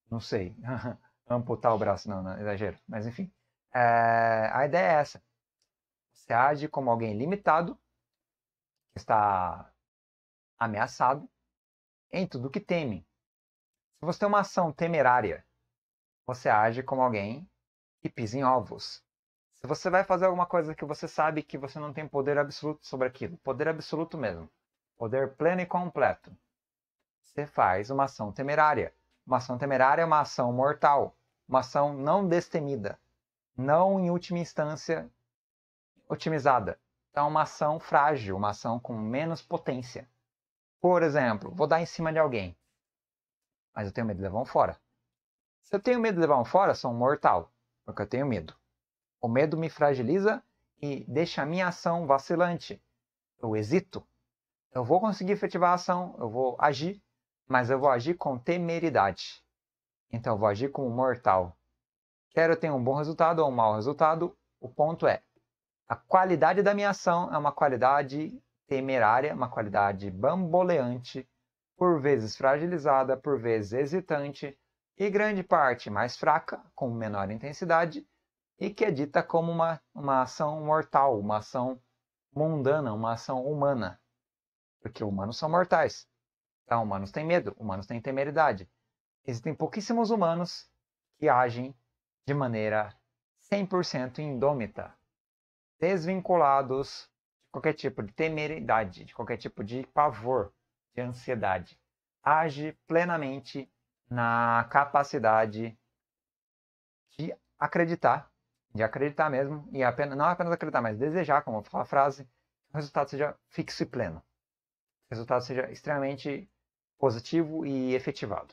não sei, (laughs) amputar o braço. Não, não, é exagero. Mas enfim, é... a ideia é essa. Você age como alguém limitado, que está ameaçado em tudo que teme. Se você tem é uma ação temerária, você age como alguém que pisa em ovos. Se você vai fazer alguma coisa que você sabe que você não tem poder absoluto sobre aquilo, poder absoluto mesmo, poder pleno e completo, você faz uma ação temerária. Uma ação temerária é uma ação mortal, uma ação não destemida, não em última instância otimizada. Então, uma ação frágil, uma ação com menos potência. Por exemplo, vou dar em cima de alguém, mas eu tenho medo de levar um fora. Se eu tenho medo de levar um fora, sou um mortal, porque eu tenho medo. O medo me fragiliza e deixa a minha ação vacilante. Eu hesito. Eu vou conseguir efetivar a ação, eu vou agir, mas eu vou agir com temeridade. Então eu vou agir como mortal. Quer eu tenha um bom resultado ou um mau resultado, o ponto é: a qualidade da minha ação é uma qualidade temerária, uma qualidade bamboleante, por vezes fragilizada, por vezes hesitante, e grande parte mais fraca, com menor intensidade, e que é dita como uma, uma ação mortal, uma ação mundana, uma ação humana. Porque humanos são mortais. Tá? Humanos têm medo, humanos têm temeridade. Existem pouquíssimos humanos que agem de maneira 100% indômita, desvinculados de qualquer tipo de temeridade, de qualquer tipo de pavor, de ansiedade. Age plenamente na capacidade de acreditar de acreditar mesmo, e apenas, não apenas acreditar, mas desejar, como eu a frase, o resultado seja fixo e pleno. O resultado seja extremamente positivo e efetivado.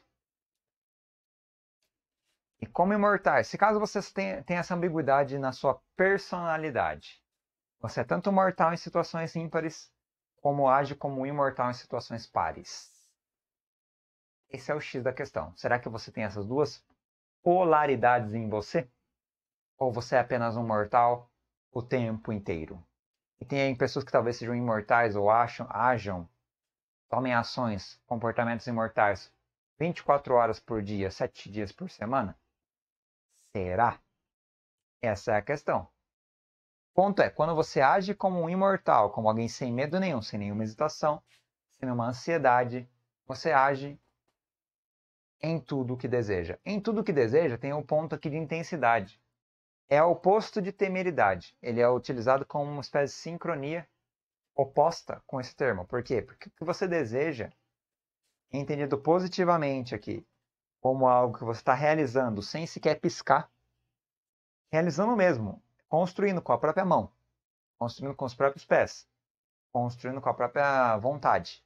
E como imortais? Se caso você tenha, essa ambiguidade na sua personalidade, você é tanto mortal em situações ímpares, como age como imortal em situações pares. Esse é o X da questão. Será que você tem essas duas polaridades em você? ou você é apenas um mortal o tempo inteiro. E tem pessoas que talvez sejam imortais ou acham, ajam, tomem ações, comportamentos imortais 24 horas por dia, 7 dias por semana? Será? Essa é a questão. O ponto é, quando você age como um imortal, como alguém sem medo nenhum, sem nenhuma hesitação, sem nenhuma ansiedade, você age em tudo o que deseja. Em tudo o que deseja tem o um ponto aqui de intensidade é o oposto de temeridade. Ele é utilizado como uma espécie de sincronia oposta com esse termo. Por quê? Porque o que você deseja, entendido positivamente aqui, como algo que você está realizando sem sequer piscar, realizando mesmo, construindo com a própria mão, construindo com os próprios pés, construindo com a própria vontade.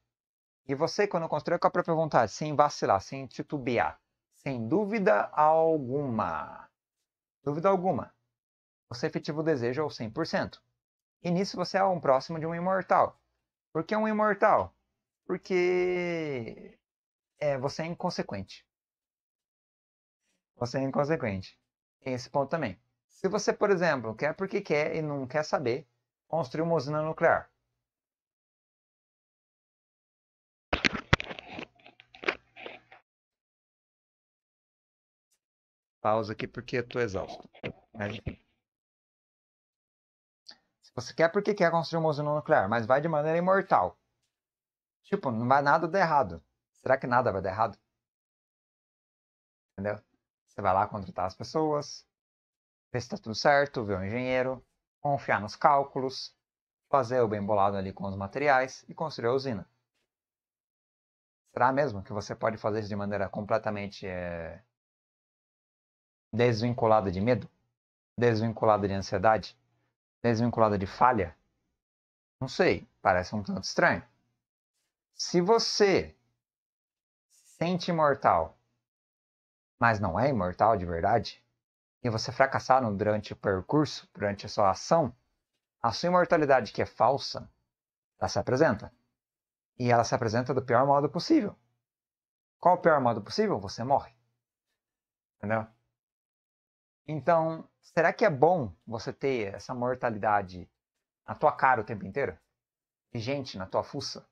E você, quando construir com a própria vontade, sem vacilar, sem titubear, sem dúvida alguma, dúvida alguma, o seu efetivo desejo ou 100%. E nisso você é um próximo de um imortal. Por que um imortal? Porque é, você é inconsequente. Você é inconsequente. Tem esse ponto também. Se você, por exemplo, quer porque quer e não quer saber, construir uma usina nuclear. Pausa aqui porque eu tô exausto. Mas, enfim. Você quer porque quer construir uma usina nuclear, mas vai de maneira imortal. Tipo, não vai nada dar errado. Será que nada vai dar errado? Entendeu? Você vai lá contratar as pessoas, ver se tá tudo certo, ver o engenheiro, confiar nos cálculos, fazer o bem bolado ali com os materiais e construir a usina. Será mesmo que você pode fazer isso de maneira completamente é... desvinculada de medo? Desvinculada de ansiedade? desvinculada de falha? Não sei, parece um tanto estranho. Se você sente imortal, mas não é imortal de verdade, e você fracassaram durante o percurso, durante a sua ação, a sua imortalidade que é falsa, ela se apresenta. E ela se apresenta do pior modo possível. Qual o pior modo possível? Você morre. Entendeu? Então, será que é bom você ter essa mortalidade na tua cara o tempo inteiro? E gente na tua fuça?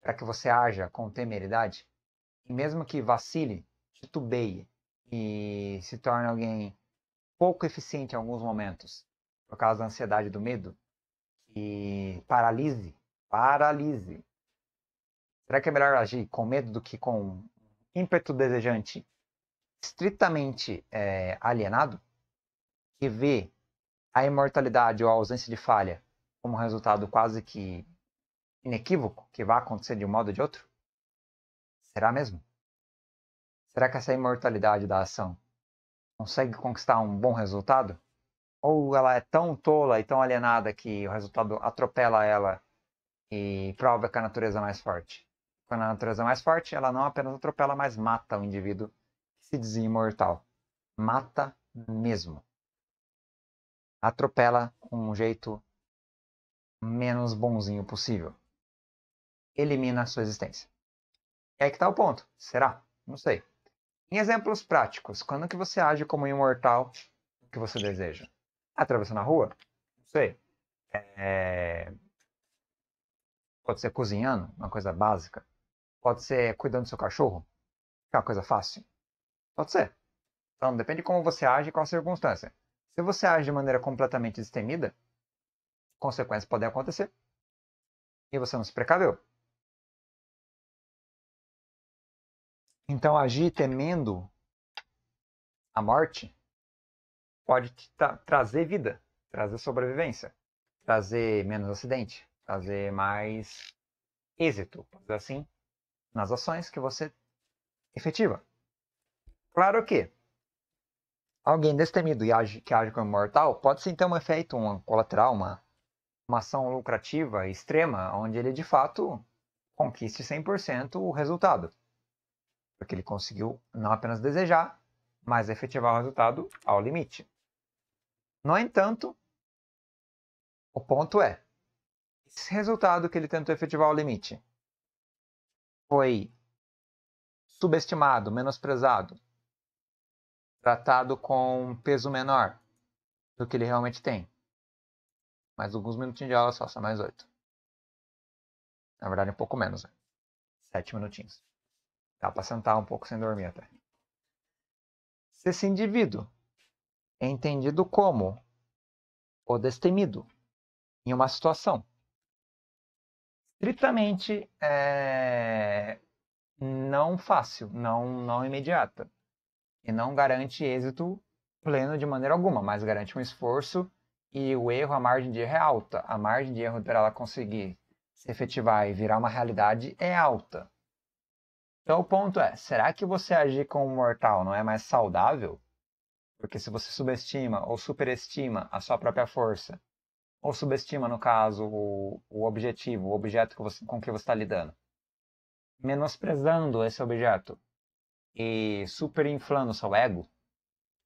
Para que você haja com temeridade? E mesmo que vacile, titubeie e se torne alguém pouco eficiente em alguns momentos, por causa da ansiedade do medo, e paralise, paralise. Será que é melhor agir com medo do que com ímpeto desejante estritamente é, alienado, que vê a imortalidade ou a ausência de falha como resultado quase que inequívoco, que vai acontecer de um modo ou de outro? Será mesmo? Será que essa imortalidade da ação consegue conquistar um bom resultado? Ou ela é tão tola e tão alienada que o resultado atropela ela e prova que a natureza é mais forte? Quando a natureza é mais forte, ela não apenas atropela, mas mata o indivíduo se diz imortal. Mata mesmo. Atropela com um jeito menos bonzinho possível. Elimina a sua existência. E é aí que tá o ponto. Será? Não sei. Em exemplos práticos, quando que você age como imortal que você deseja? Atravessando a rua? Não sei. É... Pode ser cozinhando, uma coisa básica. Pode ser cuidando do seu cachorro, que é uma coisa fácil. Pode ser. Então, depende de como você age e qual a circunstância. Se você age de maneira completamente destemida, consequências podem acontecer. E você não se precaveu. Então, agir temendo a morte pode tra trazer vida, trazer sobrevivência, trazer menos acidente, trazer mais êxito, assim, nas ações que você efetiva. Claro que alguém destemido e age, que age como mortal pode sim ter um efeito, um colateral, uma, uma ação lucrativa extrema, onde ele de fato conquiste 100% o resultado. Porque ele conseguiu não apenas desejar, mas efetivar o resultado ao limite. No entanto, o ponto é: esse resultado que ele tentou efetivar ao limite foi subestimado, menosprezado, tratado com um peso menor do que ele realmente tem. Mais alguns minutinhos de aula só, só mais oito. Na verdade, um pouco menos, né? Sete minutinhos. Dá para sentar um pouco sem dormir até. Se esse indivíduo é entendido como o destemido em uma situação estritamente é, não fácil, não, não imediata e não garante êxito pleno de maneira alguma, mas garante um esforço e o erro, a margem de erro é alta. A margem de erro para ela conseguir se efetivar e virar uma realidade é alta. Então o ponto é, será que você agir como mortal não é mais saudável? Porque se você subestima ou superestima a sua própria força, ou subestima, no caso, o, o objetivo, o objeto que você, com que você está lidando, menosprezando esse objeto, e superinflando seu ego,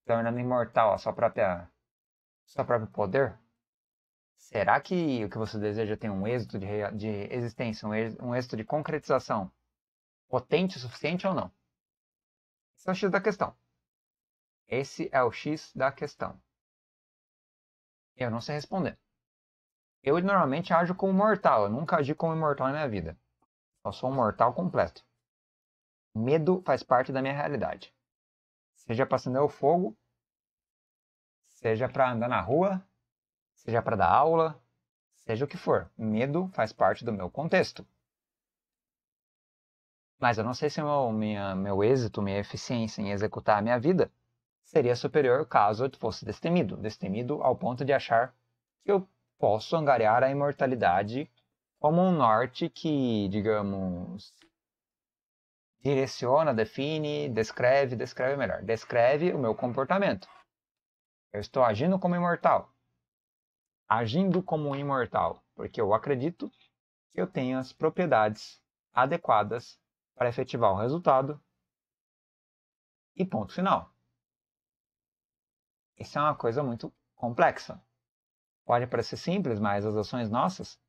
tornando imortal a sua própria seu próprio poder? Será que o que você deseja tem um êxito de, de existência, um êxito de concretização potente o suficiente ou não? Esse é o X da questão. Esse é o X da questão. Eu não sei responder. Eu normalmente ajo como mortal, eu nunca agi como imortal na minha vida. Eu sou um mortal completo. Medo faz parte da minha realidade. Seja para acender o fogo, seja para andar na rua, seja para dar aula, seja o que for. Medo faz parte do meu contexto. Mas eu não sei se meu, minha, meu êxito, minha eficiência em executar a minha vida seria superior caso eu fosse destemido. Destemido ao ponto de achar que eu posso angariar a imortalidade como um norte que, digamos, direciona, define, descreve, descreve melhor. Descreve o meu comportamento. Eu estou agindo como imortal. Agindo como um imortal, porque eu acredito que eu tenho as propriedades adequadas para efetivar o resultado. E ponto final. Isso é uma coisa muito complexa. Pode parecer simples, mas as ações nossas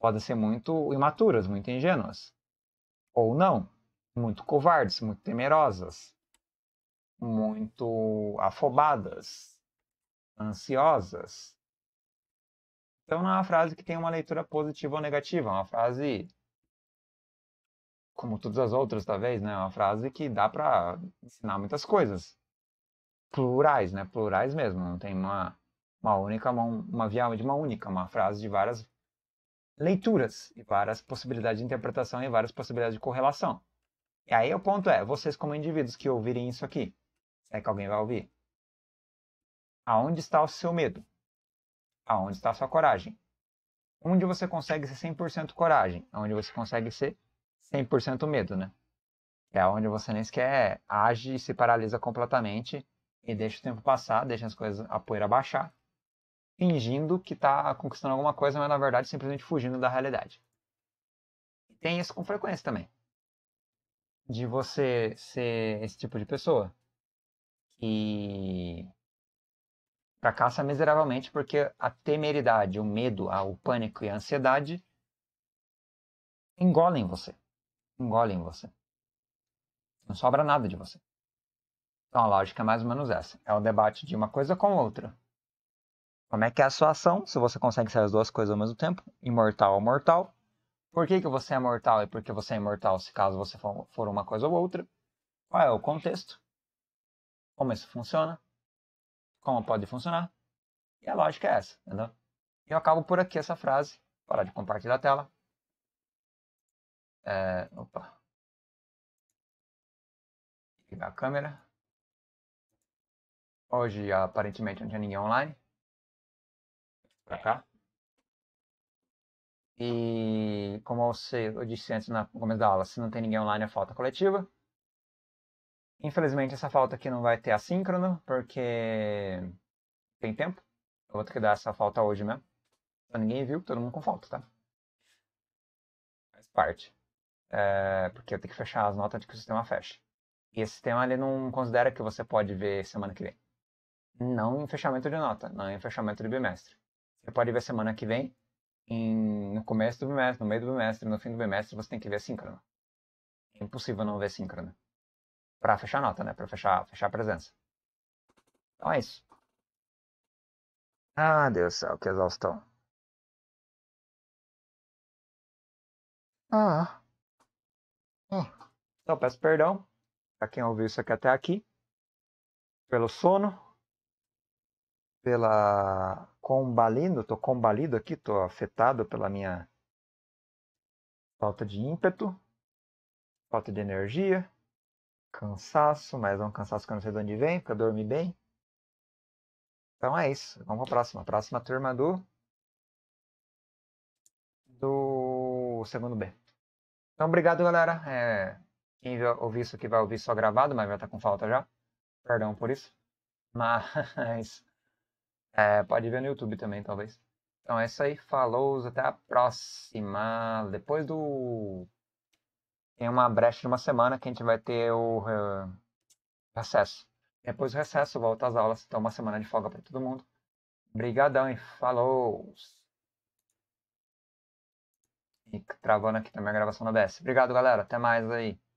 podem ser muito imaturas, muito ingênuas. Ou não muito covardes, muito temerosas, muito afobadas, ansiosas. Então não é uma frase que tem uma leitura positiva ou negativa, é uma frase como todas as outras, talvez, né? É uma frase que dá para ensinar muitas coisas. Plurais, né? Plurais mesmo, não tem uma uma única uma, uma via de uma única, uma frase de várias leituras e várias possibilidades de interpretação e várias possibilidades de correlação. E aí o ponto é, vocês como indivíduos que ouvirem isso aqui, é que alguém vai ouvir? Aonde está o seu medo? Aonde está a sua coragem? Onde você consegue ser 100% coragem? Onde você consegue ser 100% medo, né? É onde você nem sequer age e se paralisa completamente e deixa o tempo passar, deixa as coisas, a poeira baixar, fingindo que está conquistando alguma coisa, mas na verdade simplesmente fugindo da realidade. tem isso com frequência também de você ser esse tipo de pessoa E fracassa miseravelmente porque a temeridade, o medo, o pânico e a ansiedade engolem você. Engolem você. Não sobra nada de você. Então a lógica é mais ou menos essa. É o um debate de uma coisa com outra. Como é que é a sua ação, se você consegue ser as duas coisas ao mesmo tempo, imortal ou mortal, por que, que você é mortal e por que você é imortal se caso você for uma coisa ou outra? Qual é o contexto? Como isso funciona? Como pode funcionar? E a lógica é essa, entendeu? E eu acabo por aqui essa frase. Parar de compartilhar a tela. É, opa. Ligar a câmera. Hoje aparentemente não tinha ninguém online. Pra cá. E como você, eu disse antes na, no começo da aula, se não tem ninguém online é falta coletiva. Infelizmente essa falta aqui não vai ter assíncrono, porque tem tempo. Eu vou ter que dar essa falta hoje mesmo. Então, ninguém viu, todo mundo com falta, tá? Faz parte. É, porque eu tenho que fechar as notas de que o sistema fecha. E esse sistema ele não considera que você pode ver semana que vem. Não em fechamento de nota, não em fechamento de bimestre. Você pode ver semana que vem em, no começo do bimestre, no meio do bimestre, no fim do bimestre, você tem que ver síncrona. É impossível não ver síncrono. Para fechar nota, né? Para fechar, fechar a presença. Então é isso. Ah, Deus do céu, que exaustão. Ah. ah. Então peço perdão para quem ouviu isso aqui até aqui. Pelo sono, pela combalindo, tô combalido aqui, tô afetado pela minha falta de ímpeto, falta de energia, cansaço, mas é um cansaço que eu não sei de onde vem, porque eu dormi bem. Então é isso, vamos para a próxima, próxima turma do do segundo B. Então obrigado galera, é... quem ouvir isso aqui vai ouvir só gravado, mas vai estar tá com falta já, perdão por isso. Mas (laughs) É, pode ver no YouTube também, talvez. Então é isso aí, falou, até a próxima. Depois do. Tem uma brecha de uma semana que a gente vai ter o uh, recesso. Depois do recesso, volta às aulas, então uma semana de folga para todo mundo. Obrigadão e falou! E travando aqui também a gravação da BS. Obrigado, galera. Até mais aí.